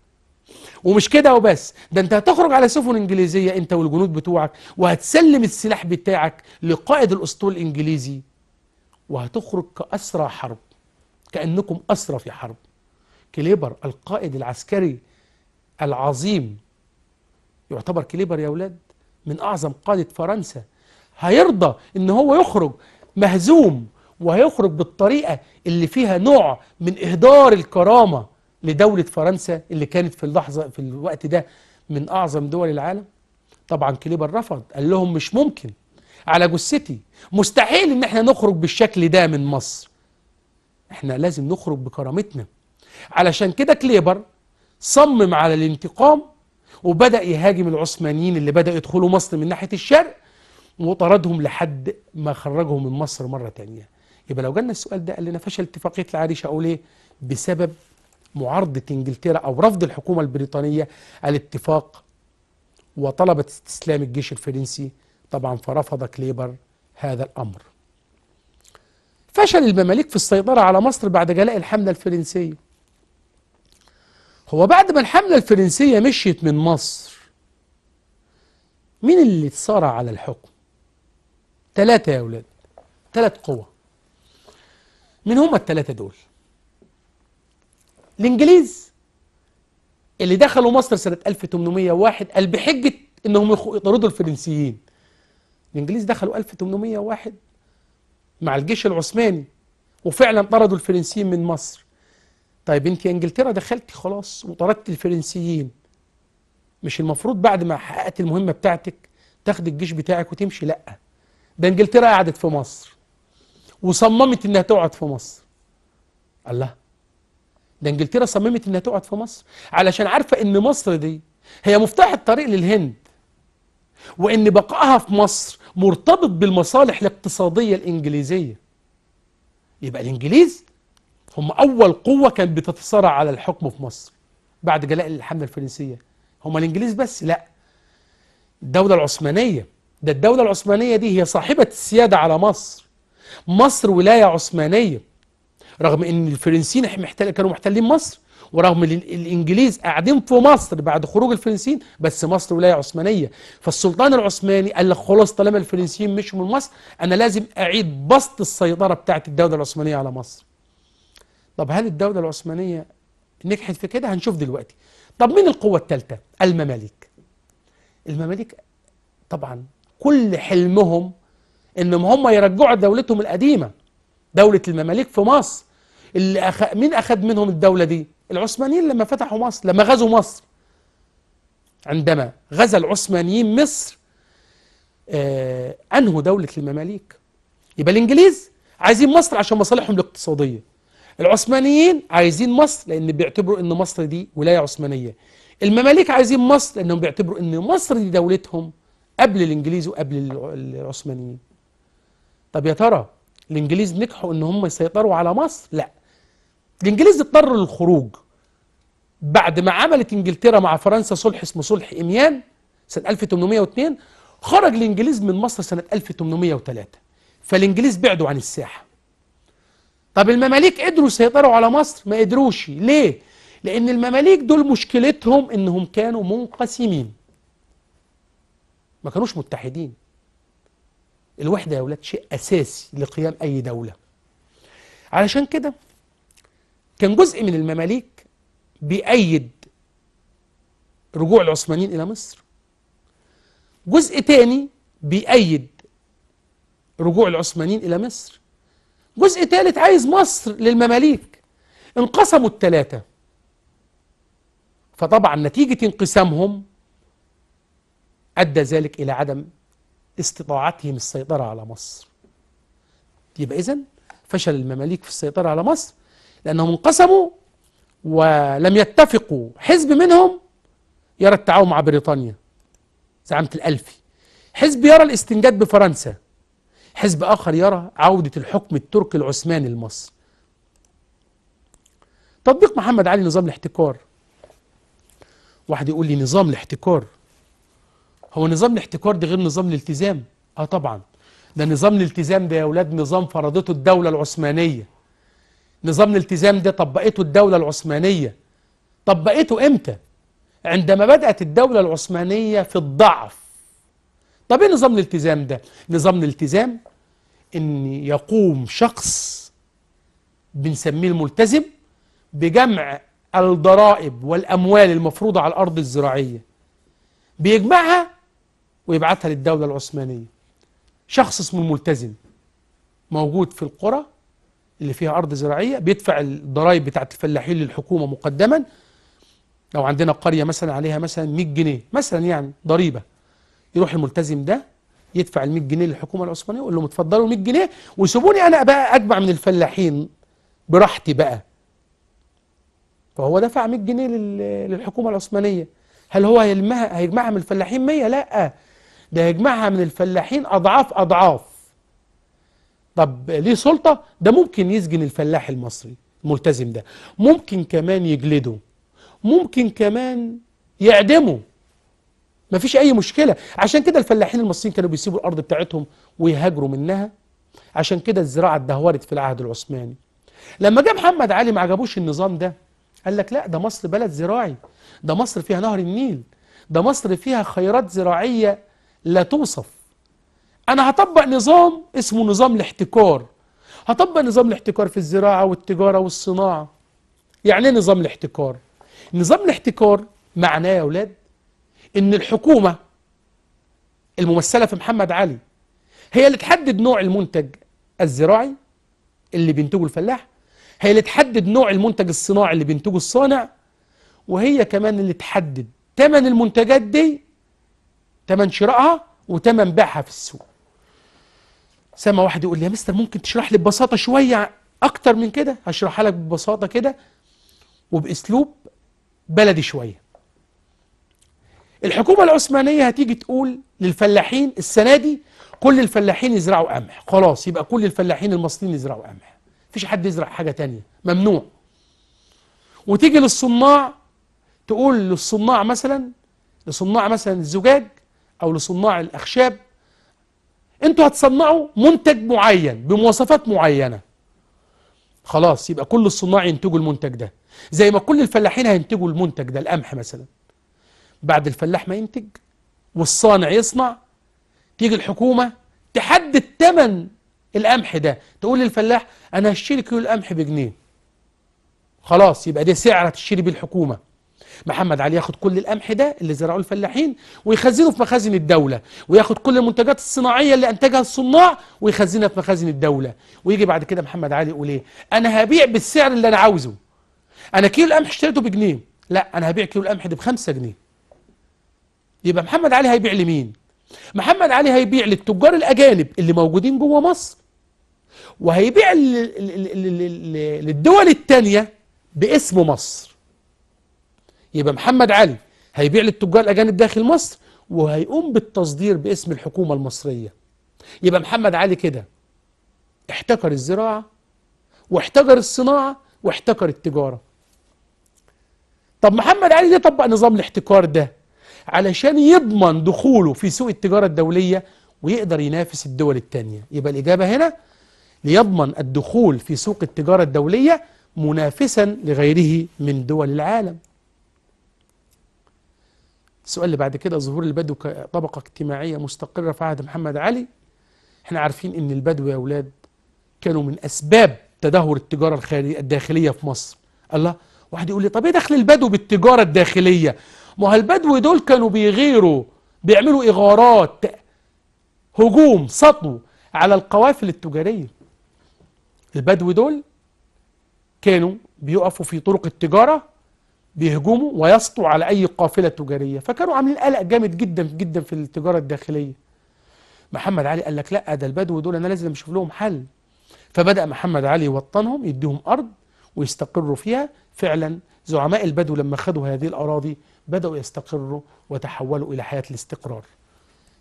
ومش كده وبس ده انت هتخرج على سفن انجليزيه انت والجنود بتوعك وهتسلم السلاح بتاعك لقائد الاسطول الانجليزي وهتخرج كاسرى حرب كانكم اسرى في حرب كليبر القائد العسكري العظيم يعتبر كليبر يا اولاد من اعظم قاده فرنسا هيرضى ان هو يخرج مهزوم وهيخرج بالطريقة اللي فيها نوع من إهدار الكرامة لدولة فرنسا اللي كانت في اللحظة في الوقت ده من أعظم دول العالم طبعا كليبر رفض قال لهم مش ممكن على جثتي مستحيل ان احنا نخرج بالشكل ده من مصر احنا لازم نخرج بكرامتنا علشان كده كليبر صمم على الانتقام وبدأ يهاجم العثمانيين اللي بدأوا يدخلوا مصر من ناحية الشرق وطردهم لحد ما خرجهم من مصر مرة تانية يبقى لو جالنا السؤال ده قال لنا فشل اتفاقية العريش أقول إيه بسبب معارضة إنجلترا أو رفض الحكومة البريطانية الاتفاق وطلبت استسلام الجيش الفرنسي طبعا فرفض كليبر هذا الأمر فشل المماليك في السيطرة على مصر بعد جلاء الحملة الفرنسية هو بعد ما الحملة الفرنسية مشيت من مصر مين اللي اتصارع على الحكم ثلاثة يا أولاد ثلاث قوى من هم الثلاثة دول الإنجليز اللي دخلوا مصر سنة 1801 قال بحجة إنهم يطردوا الفرنسيين الإنجليز دخلوا 1801 مع الجيش العثماني وفعلا طردوا الفرنسيين من مصر طيب انت يا انجلترا دخلتي خلاص وطردت الفرنسيين مش المفروض بعد ما حققت المهمه بتاعتك تاخد الجيش بتاعك وتمشي لا ده انجلترا قعدت في مصر وصممت انها تقعد في مصر الله ده انجلترا صممت انها تقعد في مصر علشان عارفه ان مصر دي هي مفتاح الطريق للهند وان بقائها في مصر مرتبط بالمصالح الاقتصاديه الانجليزيه يبقى الانجليز هم اول قوه كانت بتتصارع على الحكم في مصر بعد جلاء الحمله الفرنسيه هم الانجليز بس لا الدوله العثمانيه ده الدولة العثمانية دي هي صاحبة السيادة على مصر مصر ولاية عثمانية رغم ان الفرنسيين محتل... كانوا محتلين مصر ورغم الانجليز قاعدين في مصر بعد خروج الفرنسيين بس مصر ولايه عثمانيه فالسلطان العثماني قال لك خلاص طالما الفرنسيين مشوا من مصر انا لازم اعيد بسط السيطره بتاعه الدوله العثمانيه على مصر طب هل الدوله العثمانيه نجحت في كده هنشوف دلوقتي طب مين القوه الثالثه المماليك المماليك طبعا كل حلمهم انهم هم يرجعوا دولتهم القديمه دوله المماليك في مصر اللي أخ... مين اخذ منهم الدوله دي العثمانيين لما فتحوا مصر لما غزوا مصر عندما غزا العثمانيين مصر آه انهوا دوله المماليك يبقى الانجليز عايزين مصر عشان مصالحهم الاقتصاديه العثمانيين عايزين مصر لان بيعتبروا ان مصر دي ولايه عثمانيه المماليك عايزين مصر لانهم بيعتبروا ان مصر دي دولتهم قبل الانجليز وقبل العثمانيين طب يا ترى الانجليز نجحوا ان هم يسيطروا على مصر لا الانجليز اضطروا للخروج بعد ما عملت انجلترا مع فرنسا صلح اسمه صلح اميان سنه 1802 خرج الانجليز من مصر سنه 1803 فالانجليز بعدوا عن الساحه طب المماليك قدروا يسيطروا على مصر ما قدروش ليه لان المماليك دول مشكلتهم انهم كانوا منقسمين ما كانوش متحدين الوحدة يا أولاد شيء أساسي لقيام أي دولة علشان كده كان جزء من المماليك بيأيد رجوع العثمانيين إلى مصر جزء تاني بيأيد رجوع العثمانيين إلى مصر جزء تالت عايز مصر للمماليك انقسموا التلاتة فطبعا نتيجة انقسامهم أدى ذلك إلى عدم استطاعتهم السيطرة على مصر يبقى إذن فشل المماليك في السيطرة على مصر لأنهم انقسموا ولم يتفقوا حزب منهم يرى التعاون مع بريطانيا زعامة الألفي حزب يرى الاستنجاد بفرنسا حزب آخر يرى عودة الحكم التركي العثماني لمصر تطبيق محمد علي نظام الاحتكار واحد يقول لي نظام الاحتكار هو نظام الاحتكار ده غير نظام الالتزام اه طبعا ده نظام الالتزام ده يا اولاد نظام فرضته الدولة العثمانية نظام الالتزام ده طبقته الدولة العثمانية طبقته امتى عندما بدأت الدولة العثمانية في الضعف طب ايه نظام الالتزام ده نظام الالتزام ان يقوم شخص بنسميه الملتزم بجمع الضرائب والأموال المفروضة على الأرض الزراعية بيجمعها ويبعتها للدولة العثمانية شخص اسمه الملتزم موجود في القرى اللي فيها أرض زراعية بيدفع الضرائب بتاعة الفلاحين للحكومة مقدما لو عندنا قرية مثلا عليها مثلا 100 جنيه مثلا يعني ضريبة يروح الملتزم ده يدفع ال 100 جنيه للحكومة العثمانية ويقول لهم اتفضلوا 100 جنيه وسيبوني أنا بقى أجمع من الفلاحين براحتي بقى فهو دفع 100 جنيه للحكومة العثمانية هل هو هيلمها هيجمعها من الفلاحين 100 لا ده يجمعها من الفلاحين أضعاف أضعاف طب ليه سلطة ده ممكن يسجن الفلاح المصري الملتزم ده ممكن كمان يجلده ممكن كمان يعدمه مفيش أي مشكلة عشان كده الفلاحين المصريين كانوا بيسيبوا الأرض بتاعتهم ويهاجروا منها عشان كده الزراعة اتدهورت في العهد العثماني لما جه محمد علي ما عجبوش النظام ده قال لك لا ده مصر بلد زراعي ده مصر فيها نهر النيل ده مصر فيها خيرات زراعية لا توصف أنا هطبق نظام اسمه نظام الاحتكار هطبق نظام الاحتكار في الزراعة والتجارة والصناعة يعني ايه نظام الاحتكار نظام الاحتكار معناه يا أولاد إن الحكومة الممثلة في محمد علي هي اللي تحدد نوع المنتج الزراعي اللي بينتجه الفلاح هي اللي تحدد نوع المنتج الصناعي اللي بينتجه الصانع وهي كمان اللي تحدد تمن المنتجات دي تمن شرائها وتمن بيعها في السوق سامع واحد يقول لي يا مستر ممكن تشرح لي ببساطه شويه اكتر من كده هشرحها لك ببساطه كده وباسلوب بلدي شويه الحكومه العثمانيه هتيجي تقول للفلاحين السنه دي كل الفلاحين يزرعوا قمح خلاص يبقى كل الفلاحين المصريين يزرعوا قمح مفيش حد يزرع حاجه تانية ممنوع وتيجي للصناع تقول للصناع مثلا لصناع مثلا الزجاج أو لصناع الأخشاب أنتوا هتصنعوا منتج معين بمواصفات معينة خلاص يبقى كل الصناع ينتجوا المنتج ده زي ما كل الفلاحين هينتجوا المنتج ده القمح مثلا بعد الفلاح ما ينتج والصانع يصنع تيجي الحكومة تحدد ثمن القمح ده تقول للفلاح أنا هشتري كيلو القمح بجنيه خلاص يبقى ده سعر هتشتري بيه الحكومة محمد علي ياخد كل القمح ده اللي زرعوه الفلاحين ويخزنه في مخازن الدوله وياخد كل المنتجات الصناعيه اللي انتجها الصناع ويخزنها في مخازن الدوله ويجي بعد كده محمد علي يقول ايه انا هبيع بالسعر اللي انا عاوزه انا كيلو القمح اشتريته بجنيه لا انا هبيع كيلو القمح ده بخمسة جنيه يبقى محمد علي هيبيع لمين محمد علي هيبيع للتجار الاجانب اللي موجودين جوه مصر وهيبيع للدول التانية باسم مصر يبقى محمد علي هيبيع للتجار الأجانب داخل مصر وهيقوم بالتصدير باسم الحكومة المصرية يبقى محمد علي كده احتكر الزراعة واحتكر الصناعة واحتكر التجارة طب محمد علي ده طبق نظام الاحتكار ده علشان يضمن دخوله في سوق التجارة الدولية ويقدر ينافس الدول التانية يبقى الإجابة هنا ليضمن الدخول في سوق التجارة الدولية منافسا لغيره من دول العالم السؤال اللي بعد كده ظهور البدو كطبقة اجتماعية مستقرة في عهد محمد علي احنا عارفين ان البدو يا اولاد كانوا من اسباب تدهور التجارة الداخلية في مصر الله واحد يقول لي طب ايه دخل البدو بالتجارة الداخلية ما هو البدو دول كانوا بيغيروا بيعملوا اغارات هجوم سطو على القوافل التجارية البدو دول كانوا بيقفوا في طرق التجارة بيهجموا ويسطوا على أي قافلة تجارية فكانوا عاملين قلق جامد جدا جدا في التجارة الداخلية محمد علي قال لك لا ده البدو دول أنا لازم أشوف لهم حل فبدأ محمد علي يوطنهم يديهم أرض ويستقروا فيها فعلا زعماء البدو لما خدوا هذه الأراضي بدأوا يستقروا وتحولوا إلى حياة الاستقرار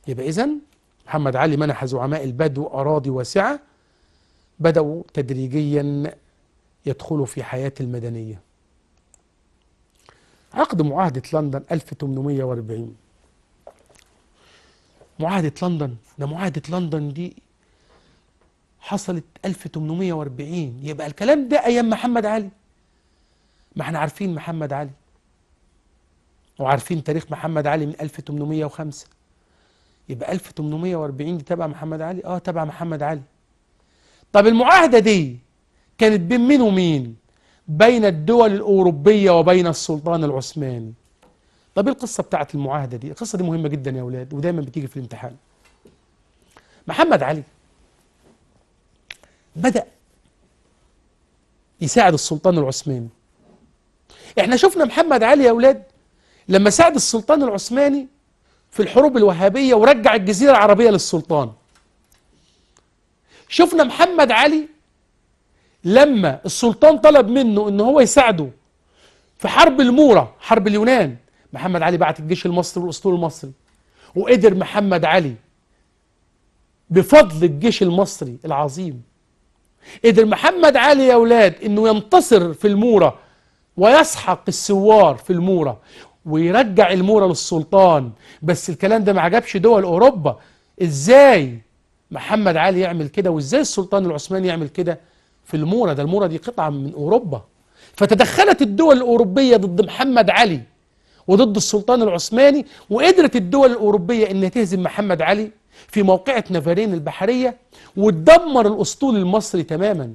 يبقى إذا محمد علي منح زعماء البدو أراضي واسعة بدأوا تدريجيا يدخلوا في حياة المدنية عقد معاهدة لندن 1840 معاهدة لندن ده معاهدة لندن دي حصلت 1840 يبقى الكلام ده أيام محمد علي ما احنا عارفين محمد علي وعارفين تاريخ محمد علي من 1805 يبقى 1840 دي تبع محمد علي اه تبع محمد علي طب المعاهدة دي كانت بين مين ومين بين الدول الأوروبية وبين السلطان العثماني طب ايه القصة بتاعت المعاهدة دي القصة دي مهمة جدا يا أولاد ودايما بتيجي في الامتحان محمد علي بدأ يساعد السلطان العثماني احنا شفنا محمد علي يا أولاد لما ساعد السلطان العثماني في الحروب الوهابية ورجع الجزيرة العربية للسلطان شفنا محمد علي لما السلطان طلب منه ان هو يساعده في حرب المورة حرب اليونان محمد علي بعت الجيش المصري والاسطول المصري وقدر محمد علي بفضل الجيش المصري العظيم قدر محمد علي يا اولاد انه ينتصر في المورة ويسحق السوار في المورة ويرجع المورة للسلطان بس الكلام ده ما عجبش دول اوروبا ازاي محمد علي يعمل كده وازاي السلطان العثماني يعمل كده في المورة ده المورة دي قطعة من أوروبا فتدخلت الدول الأوروبية ضد محمد علي وضد السلطان العثماني وقدرت الدول الأوروبية أن تهزم محمد علي في موقعة نافارين البحرية وتدمر الأسطول المصري تماما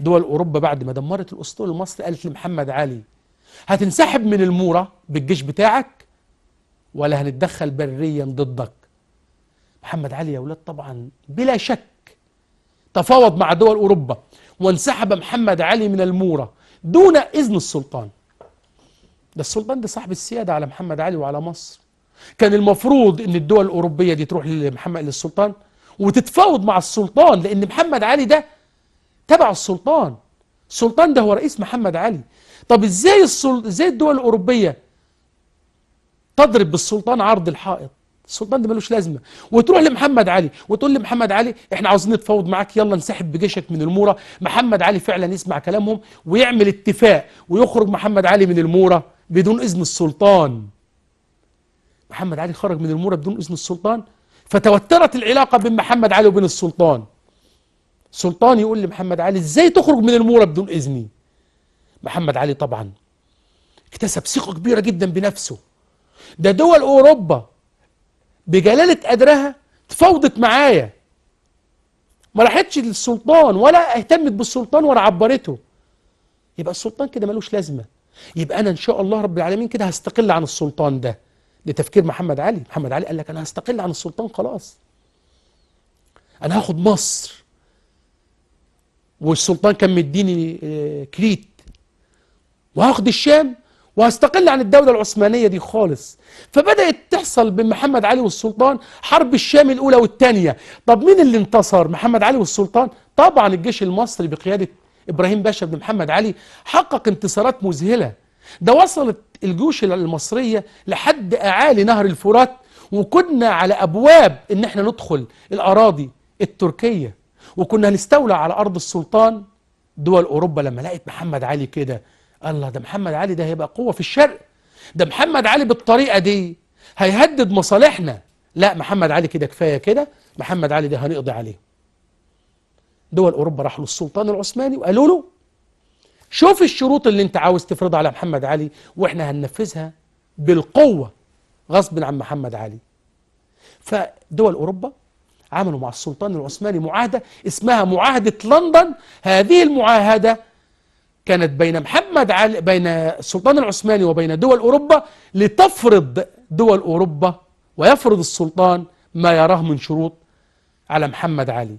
دول أوروبا بعد ما دمرت الأسطول المصري قالت لمحمد علي هتنسحب من المورة بالجيش بتاعك ولا هنتدخل بريا ضدك محمد علي يا ولاد طبعا بلا شك تفاوض مع دول أوروبا وانسحب محمد علي من المورة دون إذن السلطان ده السلطان ده صاحب السيادة على محمد علي وعلى مصر كان المفروض ان الدول الاوروبيه دي تروح لمحمد للسلطان وتتفاوض مع السلطان لان محمد علي ده تبع السلطان السلطان ده هو رئيس محمد علي طب ازاي السل... ازاي الدول الاوروبيه تضرب بالسلطان عرض الحائط السلطان ده ملوش لازمه وتروح لمحمد علي وتقول لمحمد علي احنا عاوزين نتفاوض معاك يلا انسحب بجيشك من الموره محمد علي فعلا يسمع كلامهم ويعمل اتفاق ويخرج محمد علي من الموره بدون اذن السلطان محمد علي خرج من الموره بدون اذن السلطان فتوترت العلاقه بين محمد علي وبين السلطان سلطان يقول لمحمد علي ازاي تخرج من الموره بدون اذني محمد علي طبعا اكتسب ثقه كبيره جدا بنفسه ده دول اوروبا بجلالة قدرها تفاوضت معايا ما راحتش للسلطان ولا اهتمت بالسلطان ولا عبرته يبقى السلطان كده ملوش لازمة يبقى أنا إن شاء الله رب العالمين كده هستقل عن السلطان ده ده تفكير محمد علي محمد علي قال لك أنا هستقل عن السلطان خلاص أنا هاخد مصر والسلطان كان مديني آه، كريت وهاخد الشام وهستقل عن الدولة العثمانية دي خالص فبدأت تحصل بين محمد علي والسلطان حرب الشام الأولى والثانية طب مين اللي انتصر محمد علي والسلطان طبعا الجيش المصري بقيادة إبراهيم باشا بن محمد علي حقق انتصارات مذهلة ده وصلت الجيوش المصرية لحد أعالي نهر الفرات وكنا على أبواب إن احنا ندخل الأراضي التركية وكنا هنستولى على أرض السلطان دول أوروبا لما لقت محمد علي كده الله ده محمد علي ده هيبقى قوة في الشرق ده محمد علي بالطريقة دي هيهدد مصالحنا لا محمد علي كده كفاية كده محمد علي ده هنقضي عليه دول أوروبا راحوا للسلطان العثماني وقالوا له شوف الشروط اللي انت عاوز تفرضها على محمد علي واحنا هننفذها بالقوة غصب عن محمد علي فدول أوروبا عملوا مع السلطان العثماني معاهدة اسمها معاهدة لندن هذه المعاهدة كانت بين محمد علي بين السلطان العثماني وبين دول أوروبا لتفرض دول أوروبا ويفرض السلطان ما يراه من شروط على محمد علي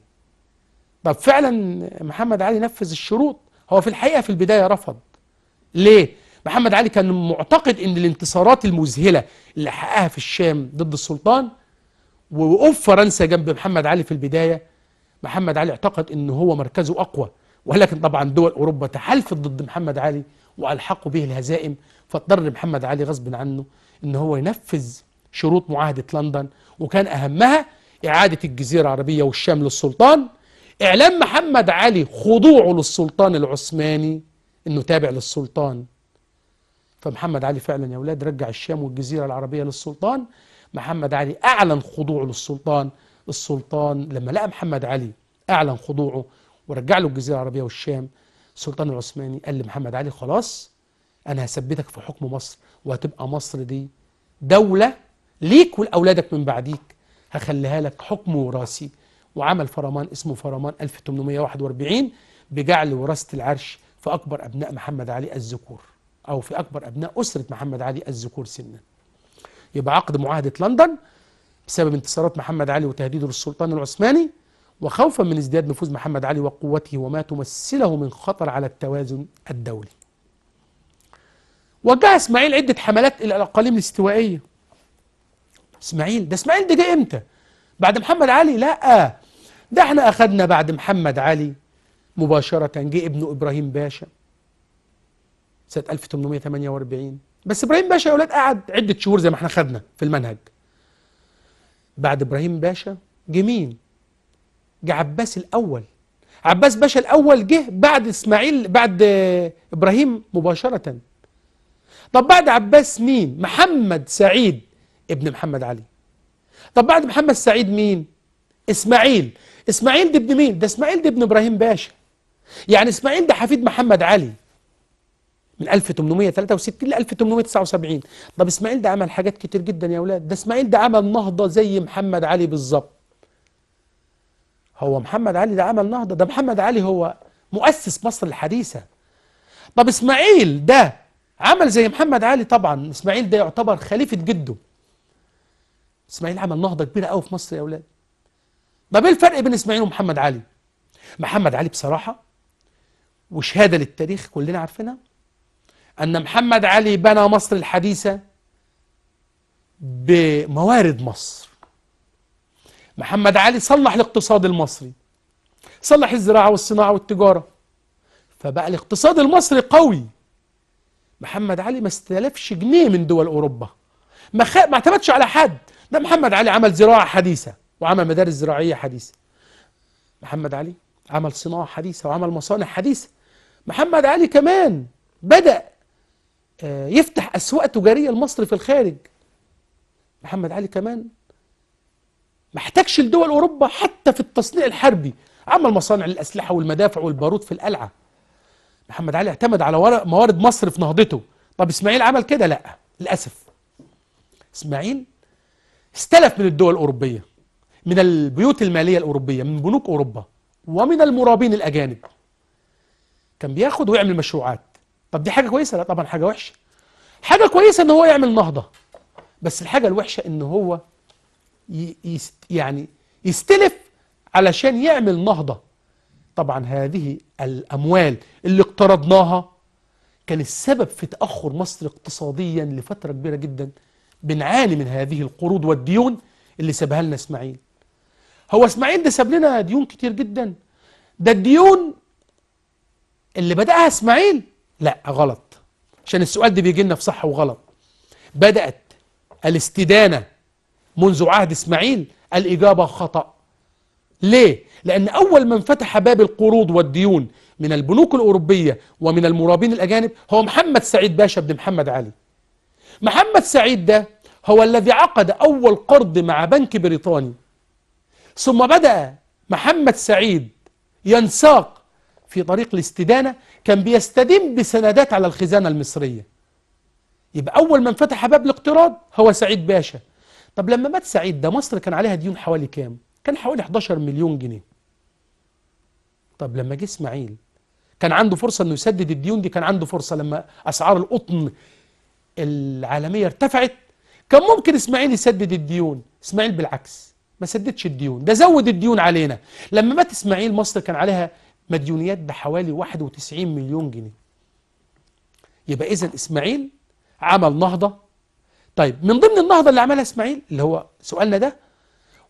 طب فعلا محمد علي نفذ الشروط هو في الحقيقة في البداية رفض ليه؟ محمد علي كان معتقد ان الانتصارات المذهلة اللي حققها في الشام ضد السلطان ووقوف فرنسا جنب محمد علي في البداية محمد علي اعتقد ان هو مركزه أقوى ولكن طبعا دول أوروبا تحالفت ضد محمد علي وألحقوا به الهزائم فاضطر محمد علي غصب عنه أن هو ينفذ شروط معاهدة لندن وكان أهمها إعادة الجزيرة العربية والشام للسلطان إعلان محمد علي خضوعه للسلطان العثماني أنه تابع للسلطان فمحمد علي فعلا يا أولاد رجع الشام والجزيرة العربية للسلطان محمد علي أعلن خضوعه للسلطان السلطان لما لقى محمد علي أعلن خضوعه ورجع له الجزيره العربيه والشام السلطان العثماني قال لمحمد علي خلاص انا هثبتك في حكم مصر وهتبقى مصر دي دوله ليك ولاولادك من بعديك هخليها لك حكم وراثي وعمل فرمان اسمه فرمان 1841 بجعل وراثه العرش في اكبر ابناء محمد علي الذكور او في اكبر ابناء اسره محمد علي الذكور سنا يبقى عقد معاهده لندن بسبب انتصارات محمد علي وتهديده للسلطان العثماني وخوفا من ازدياد نفوذ محمد علي وقوته وما تمثله من خطر على التوازن الدولي وجه اسماعيل عدة حملات إلى الأقاليم الاستوائية اسماعيل ده اسماعيل ده جه امتى بعد محمد علي لا ده احنا أخدنا بعد محمد علي مباشرة جه ابنه إبراهيم باشا سنة 1848 بس إبراهيم باشا يا أولاد قعد عدة شهور زي ما احنا خدنا في المنهج بعد إبراهيم باشا جه مين جه عباس الأول عباس باشا الأول جه بعد إسماعيل بعد إبراهيم مباشرة طب بعد عباس مين محمد سعيد ابن محمد علي طب بعد محمد سعيد مين إسماعيل إسماعيل ده ابن مين ده إسماعيل ده ابن إبراهيم باشا يعني إسماعيل ده حفيد محمد علي من 1863 ل 1879 طب إسماعيل ده عمل حاجات كتير جدا يا أولاد ده إسماعيل ده عمل نهضة زي محمد علي بالظبط هو محمد علي ده عمل نهضة ده محمد علي هو مؤسس مصر الحديثة طب إسماعيل ده عمل زي محمد علي طبعا إسماعيل ده يعتبر خليفة جده إسماعيل عمل نهضة كبيرة قوي في مصر يا أولاد طب إيه الفرق بين إسماعيل ومحمد علي محمد علي بصراحة وشهادة للتاريخ كلنا عارفينها أن محمد علي بنى مصر الحديثة بموارد مصر محمد علي صلح الاقتصاد المصري صلح الزراعة والصناعة والتجارة فبقى الاقتصاد المصري قوي محمد علي ما استلفش جنيه من دول أوروبا ما, خ... ما اعتمدش على حد ده محمد علي عمل زراعة حديثة وعمل مدارس زراعية حديثة محمد علي عمل صناعة حديثة وعمل مصانع حديثة محمد علي كمان بدأ آه، يفتح أسواق تجارية لمصر في الخارج محمد علي كمان ما لدول أوروبا حتى في التصنيع الحربي عمل مصانع للأسلحة والمدافع والبارود في القلعة محمد علي اعتمد على موارد مصر في نهضته طب إسماعيل عمل كده لا للأسف إسماعيل استلف من الدول الأوروبية من البيوت المالية الأوروبية من بنوك أوروبا ومن المرابين الأجانب كان بياخد ويعمل مشروعات طب دي حاجة كويسة لا طبعا حاجة وحشة حاجة كويسة إن هو يعمل نهضة بس الحاجة الوحشة إن هو يعني يستلف علشان يعمل نهضة طبعا هذه الأموال اللي اقترضناها كان السبب في تأخر مصر اقتصاديا لفترة كبيرة جدا بنعاني من هذه القروض والديون اللي سابها لنا اسماعيل هو اسماعيل ده ساب لنا ديون كتير جدا ده الديون اللي بدأها اسماعيل لا غلط عشان السؤال ده بيجي لنا في صح وغلط بدأت الاستدانة منذ عهد إسماعيل الإجابة خطأ ليه؟ لأن أول من فتح باب القروض والديون من البنوك الأوروبية ومن المرابين الأجانب هو محمد سعيد باشا بن محمد علي محمد سعيد ده هو الذي عقد أول قرض مع بنك بريطاني ثم بدأ محمد سعيد ينساق في طريق الاستدانة كان بيستدين بسندات على الخزانة المصرية يبقى أول من فتح باب الاقتراض هو سعيد باشا طب لما مات سعيد ده مصر كان عليها ديون حوالي كام كان حوالي 11 مليون جنيه طب لما جه اسماعيل كان عنده فرصة انه يسدد الديون دي كان عنده فرصة لما اسعار القطن العالمية ارتفعت كان ممكن اسماعيل يسدد الديون اسماعيل بالعكس ما سددش الديون ده زود الديون علينا لما مات اسماعيل مصر كان عليها مديونيات بحوالي 91 مليون جنيه يبقى اذا اسماعيل عمل نهضة طيب من ضمن النهضة اللي عملها اسماعيل اللي هو سؤالنا ده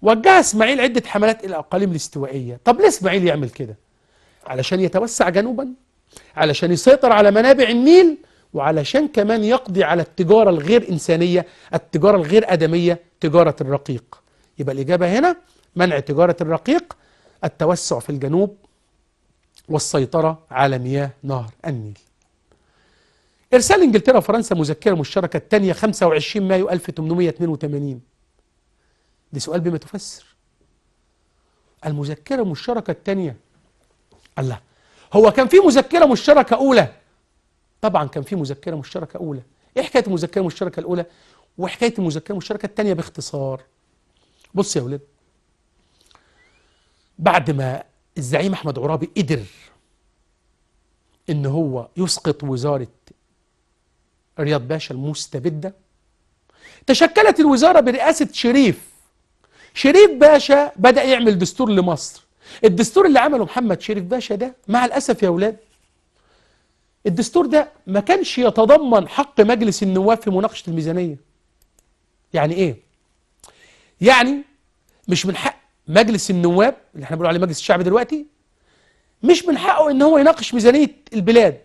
وجه اسماعيل عدة حملات إلى الأقاليم الاستوائية طب ليه اسماعيل يعمل كده علشان يتوسع جنوبا علشان يسيطر على منابع النيل وعلشان كمان يقضي على التجارة الغير إنسانية التجارة الغير أدمية تجارة الرقيق يبقى الإجابة هنا منع تجارة الرقيق التوسع في الجنوب والسيطرة على مياه نهر النيل إرسال إنجلترا وفرنسا مذكرة مشتركة الثانية 25 مايو 1882 دي سؤال بما تفسر المذكرة المشتركة الثانية الله هو كان في مذكرة مشتركة أولى طبعا كان في مذكرة مشتركة أولى إيه حكاية المذكرة المشتركة الأولى وحكاية المذكرة المشتركة الثانية باختصار بص يا ولاد بعد ما الزعيم أحمد عرابي قدر إن هو يسقط وزارة رياض باشا المستبدة تشكلت الوزارة برئاسة شريف شريف باشا بدأ يعمل دستور لمصر الدستور اللي عمله محمد شريف باشا ده مع الأسف يا اولاد الدستور ده ما كانش يتضمن حق مجلس النواب في مناقشة الميزانية يعني ايه يعني مش من حق مجلس النواب اللي احنا بنقول عليه مجلس الشعب دلوقتي مش من حقه ان هو يناقش ميزانية البلاد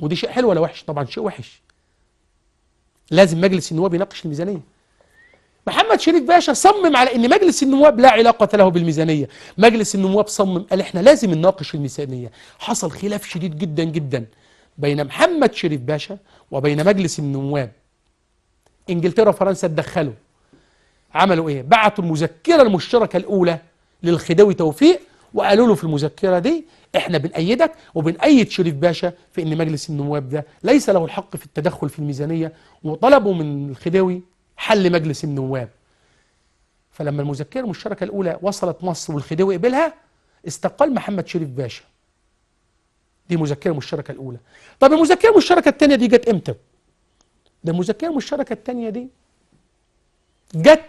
ودي شيء حلو ولا وحش طبعا شيء وحش لازم مجلس النواب يناقش الميزانيه محمد شريف باشا صمم على ان مجلس النواب لا علاقه له بالميزانيه مجلس النواب صمم قال احنا لازم نناقش الميزانيه حصل خلاف شديد جدا جدا بين محمد شريف باشا وبين مجلس النواب انجلترا وفرنسا اتدخلوا عملوا ايه بعتوا المذكره المشتركه الاولى للخديوي توفيق وقالوا له في المذكرة دي احنا بنأيدك وبنأيد شريف باشا في ان مجلس النواب ده ليس له الحق في التدخل في الميزانية وطلبوا من الخديوي حل مجلس النواب فلما المذكرة المشتركة الأولى وصلت مصر والخديوي قبلها استقال محمد شريف باشا دي مذكرة مشتركة الأولى طب المذكرة المشتركة الثانية دي جت إمتى؟ ده المذكرة المشتركة الثانية دي جت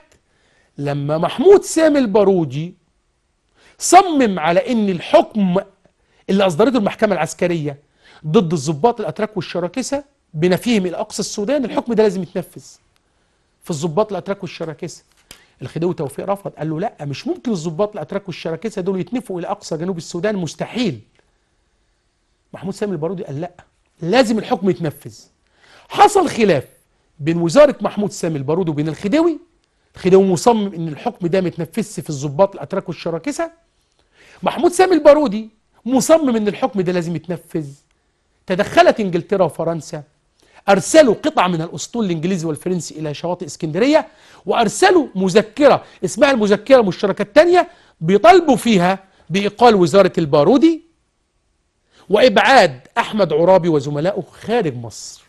لما محمود سامي البارودي صمم على ان الحكم اللي اصدرته المحكمه العسكريه ضد الضباط الاتراك والشراكسه بنفيهم الى اقصى السودان الحكم ده لازم يتنفذ في الضباط الاتراك والشراكسه الخديوي توفيق رفض قال له لا مش ممكن الضباط الاتراك والشراكسه دول يتنفوا الى اقصى جنوب السودان مستحيل محمود سامي البارودي قال لا لازم الحكم يتنفذ حصل خلاف بين وزاره محمود سامي البارودي وبين الخديوي الخديوي مصمم ان الحكم ده ما يتنفذش في الضباط الاتراك والشراكسه محمود سامي البارودي مصمم ان الحكم ده لازم يتنفذ تدخلت انجلترا وفرنسا ارسلوا قطع من الاسطول الانجليزي والفرنسي الى شواطئ اسكندريه وارسلوا مذكره اسمها المذكره المشتركه الثانيه بيطالبوا فيها باقال وزاره البارودي وابعاد احمد عرابي وزملائه خارج مصر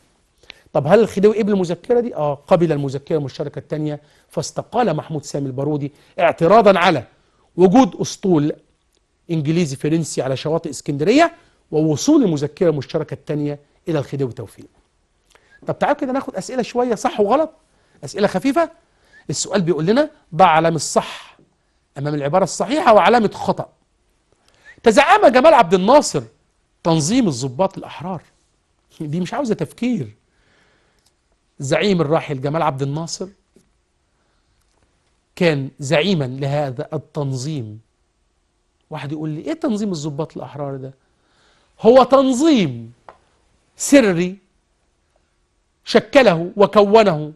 طب هل الخديوي قبل المذكره دي اه قبل المذكره المشتركه الثانيه فاستقال محمود سامي البارودي اعتراضا على وجود اسطول إنجليزي فرنسي على شواطئ اسكندرية ووصول المذكرة المشتركة الثانية إلى الخديوي توفيق طب تعالوا كده ناخد أسئلة شوية صح وغلط أسئلة خفيفة السؤال بيقول لنا ضع علامة صح أمام العبارة الصحيحة وعلامة خطأ تزعم جمال عبد الناصر تنظيم الضباط الأحرار دي مش عاوزة تفكير زعيم الراحل جمال عبد الناصر كان زعيما لهذا التنظيم واحد يقول لي ايه تنظيم الضباط الاحرار ده هو تنظيم سري شكله وكونه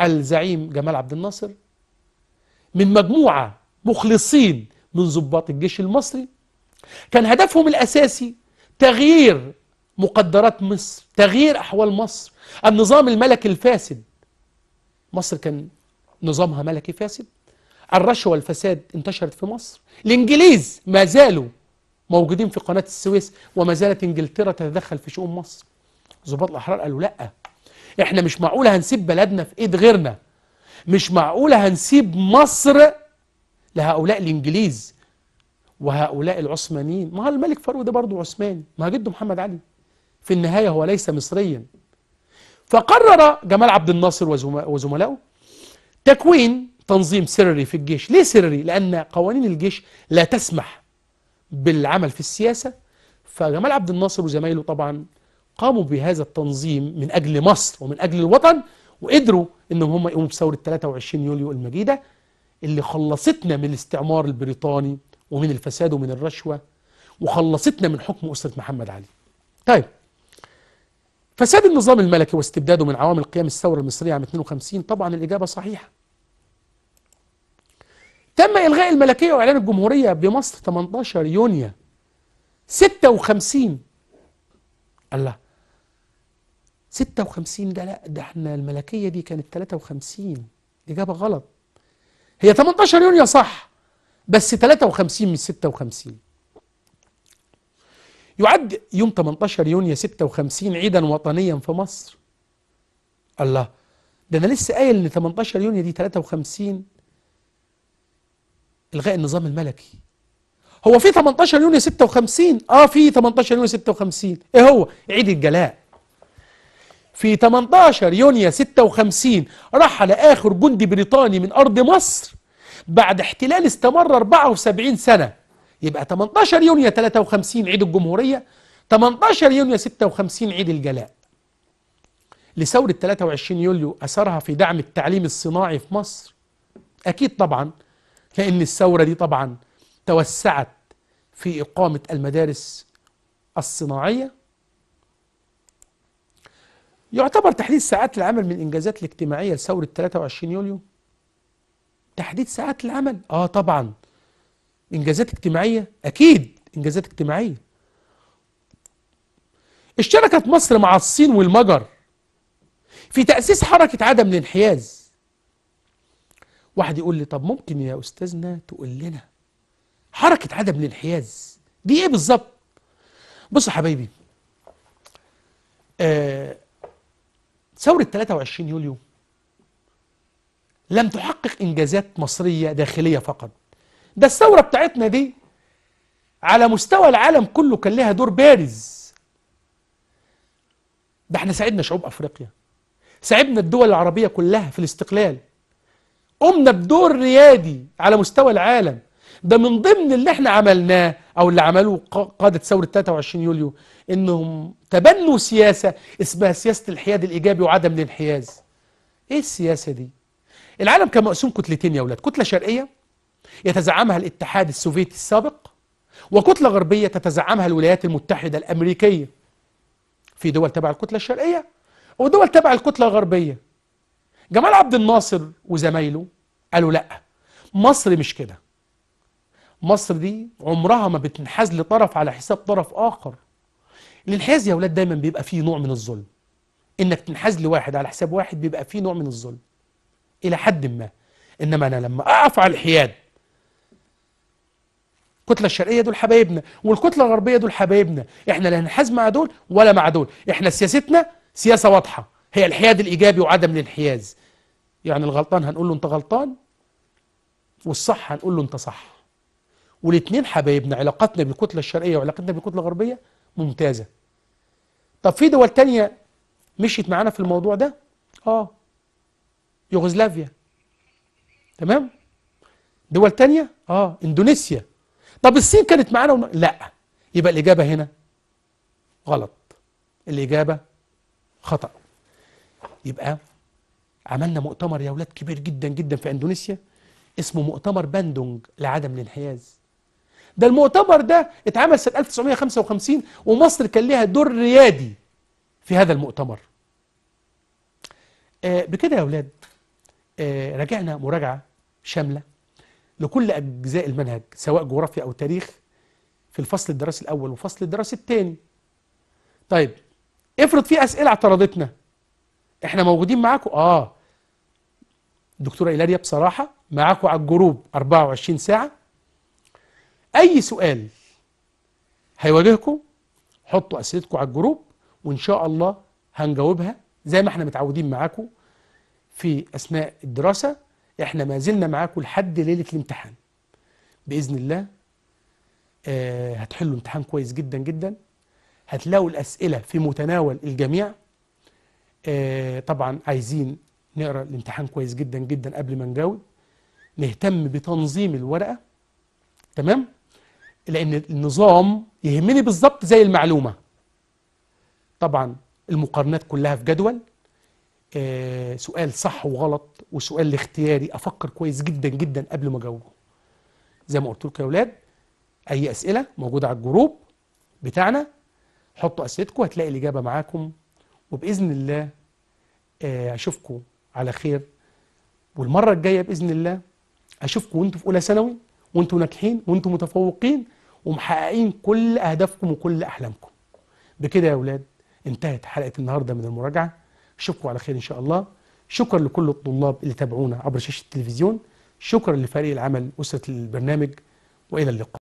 الزعيم جمال عبد الناصر من مجموعه مخلصين من ضباط الجيش المصري كان هدفهم الاساسي تغيير مقدرات مصر تغيير احوال مصر النظام الملكي الفاسد مصر كان نظامها ملكي فاسد الرشوة والفساد انتشرت في مصر الإنجليز ما زالوا موجودين في قناة السويس وما زالت إنجلترا تتدخل في شؤون مصر ظباط الأحرار قالوا لأ إحنا مش معقولة هنسيب بلدنا في إيد غيرنا مش معقولة هنسيب مصر لهؤلاء الإنجليز وهؤلاء العثمانيين ما هو الملك فاروق ده برضه عثماني ما جده محمد علي في النهاية هو ليس مصريا فقرر جمال عبد الناصر وزملائه تكوين تنظيم سري في الجيش ليه سري؟ لأن قوانين الجيش لا تسمح بالعمل في السياسة فجمال عبد الناصر وزمايله طبعا قاموا بهذا التنظيم من أجل مصر ومن أجل الوطن وقدروا إنهم هم يقوموا بثورة 23 يوليو المجيدة اللي خلصتنا من الاستعمار البريطاني ومن الفساد ومن الرشوة وخلصتنا من حكم أسرة محمد علي طيب فساد النظام الملكي واستبداده من عوامل قيام الثورة المصرية عام 52 طبعا الإجابة صحيحة تم إلغاء الملكية وإعلان الجمهورية بمصر 18 يونيو 56 الله 56 ده لا ده احنا الملكية دي كانت 53 إجابة غلط هي 18 يونيو صح بس 53 مش 56 يعد يوم 18 يونيو 56 عيدا وطنيا في مصر الله ده انا لسه قايل ان 18 يونيو دي 53 الغاء النظام الملكي هو في 18 يونيو 56 اه في 18 يونيو 56 ايه هو عيد الجلاء في 18 يونيو 56 رحل اخر جندي بريطاني من ارض مصر بعد احتلال استمر 74 سنه يبقى 18 يونيو 53 عيد الجمهوريه 18 يونيو 56 عيد الجلاء لثورة 23 يوليو أثرها في دعم التعليم الصناعي في مصر أكيد طبعا لأن الثورة دي طبعا توسعت في إقامة المدارس الصناعية يعتبر تحديد ساعات العمل من الإنجازات الاجتماعية لثورة 23 يوليو تحديد ساعات العمل آه طبعا إنجازات اجتماعية أكيد إنجازات اجتماعية اشتركت مصر مع الصين والمجر في تأسيس حركة عدم الانحياز واحد يقول لي طب ممكن يا أستاذنا تقول لنا حركة عدم الانحياز دي إيه بالظبط بص يا حبايبي آه ثورة 23 يوليو لم تحقق إنجازات مصرية داخلية فقط ده الثورة بتاعتنا دي على مستوى العالم كله كان لها دور بارز ده احنا ساعدنا شعوب أفريقيا ساعدنا الدول العربية كلها في الاستقلال قمنا بدور ريادي على مستوى العالم ده من ضمن اللي احنا عملناه او اللي عملوه قاده ثوره 23 يوليو انهم تبنوا سياسه اسمها سياسه الحياد الايجابي وعدم الانحياز. ايه السياسه دي؟ العالم كان مقسوم كتلتين يا اولاد، كتله شرقيه يتزعمها الاتحاد السوفيتي السابق وكتله غربيه تتزعمها الولايات المتحده الامريكيه. في دول تبع الكتله الشرقيه ودول تبع الكتله الغربيه. جمال عبد الناصر وزمايله قالوا لا مصر مش كده مصر دي عمرها ما بتنحاز لطرف على حساب طرف اخر الانحياز يا اولاد دايما بيبقى فيه نوع من الظلم انك تنحاز لواحد على حساب واحد بيبقى فيه نوع من الظلم الى حد ما انما انا لما اقف على الحياد الكتلة الشرقية دول حبايبنا والكتلة الغربية دول حبايبنا احنا لا ننحاز مع دول ولا مع دول احنا سياستنا سياسة واضحة هي الحياد الإيجابي وعدم الانحياز يعني الغلطان هنقول له انت غلطان والصح هنقول له انت صح والاثنين حبايبنا علاقتنا بالكتله الشرقيه وعلاقتنا بالكتله الغربيه ممتازه طب في دول تانية مشيت معانا في الموضوع ده اه يوغوسلافيا تمام دول تانية اه اندونيسيا طب الصين كانت معانا وم... لا يبقى الاجابه هنا غلط الاجابه خطا يبقى عملنا مؤتمر يا ولاد كبير جدا جدا في اندونيسيا اسمه مؤتمر باندونج لعدم الانحياز ده المؤتمر ده اتعمل سنه 1955 ومصر كان ليها دور ريادي في هذا المؤتمر آه بكده يا ولاد آه راجعنا مراجعه شامله لكل اجزاء المنهج سواء جغرافيا او تاريخ في الفصل الدراسي الاول وفصل الدراسي الثاني طيب افرض في اسئله اعترضتنا احنا موجودين معاكم اه الدكتوره ايلاريا بصراحه معاكم على الجروب 24 ساعه اي سؤال هيواجهكم حطوا اسئلتكم على الجروب وان شاء الله هنجاوبها زي ما احنا متعودين معاكم في اثناء الدراسه احنا ما زلنا معاكم لحد ليله الامتحان باذن الله آه هتحلوا امتحان كويس جدا جدا هتلاقوا الاسئله في متناول الجميع آه طبعا عايزين نقرا الامتحان كويس جدا جدا قبل ما نجاوب نهتم بتنظيم الورقه تمام لان النظام يهمني بالظبط زي المعلومه طبعا المقارنات كلها في جدول آه سؤال صح وغلط وسؤال اختياري افكر كويس جدا جدا قبل ما اجاوبه زي ما قلت لكم يا اولاد اي اسئله موجوده على الجروب بتاعنا حطوا اسئلتكم هتلاقي الاجابه معاكم وباذن الله آه، اشوفكم على خير والمرة الجاية بإذن الله أشوفكم وأنتم في أولى ثانوي وأنتم ناجحين وأنتم متفوقين ومحققين كل أهدافكم وكل أحلامكم بكده يا أولاد انتهت حلقة النهاردة من المراجعة أشوفكم على خير إن شاء الله شكرا لكل الطلاب اللي تابعونا عبر شاشة التلفزيون شكرا لفريق العمل أسرة البرنامج وإلى اللقاء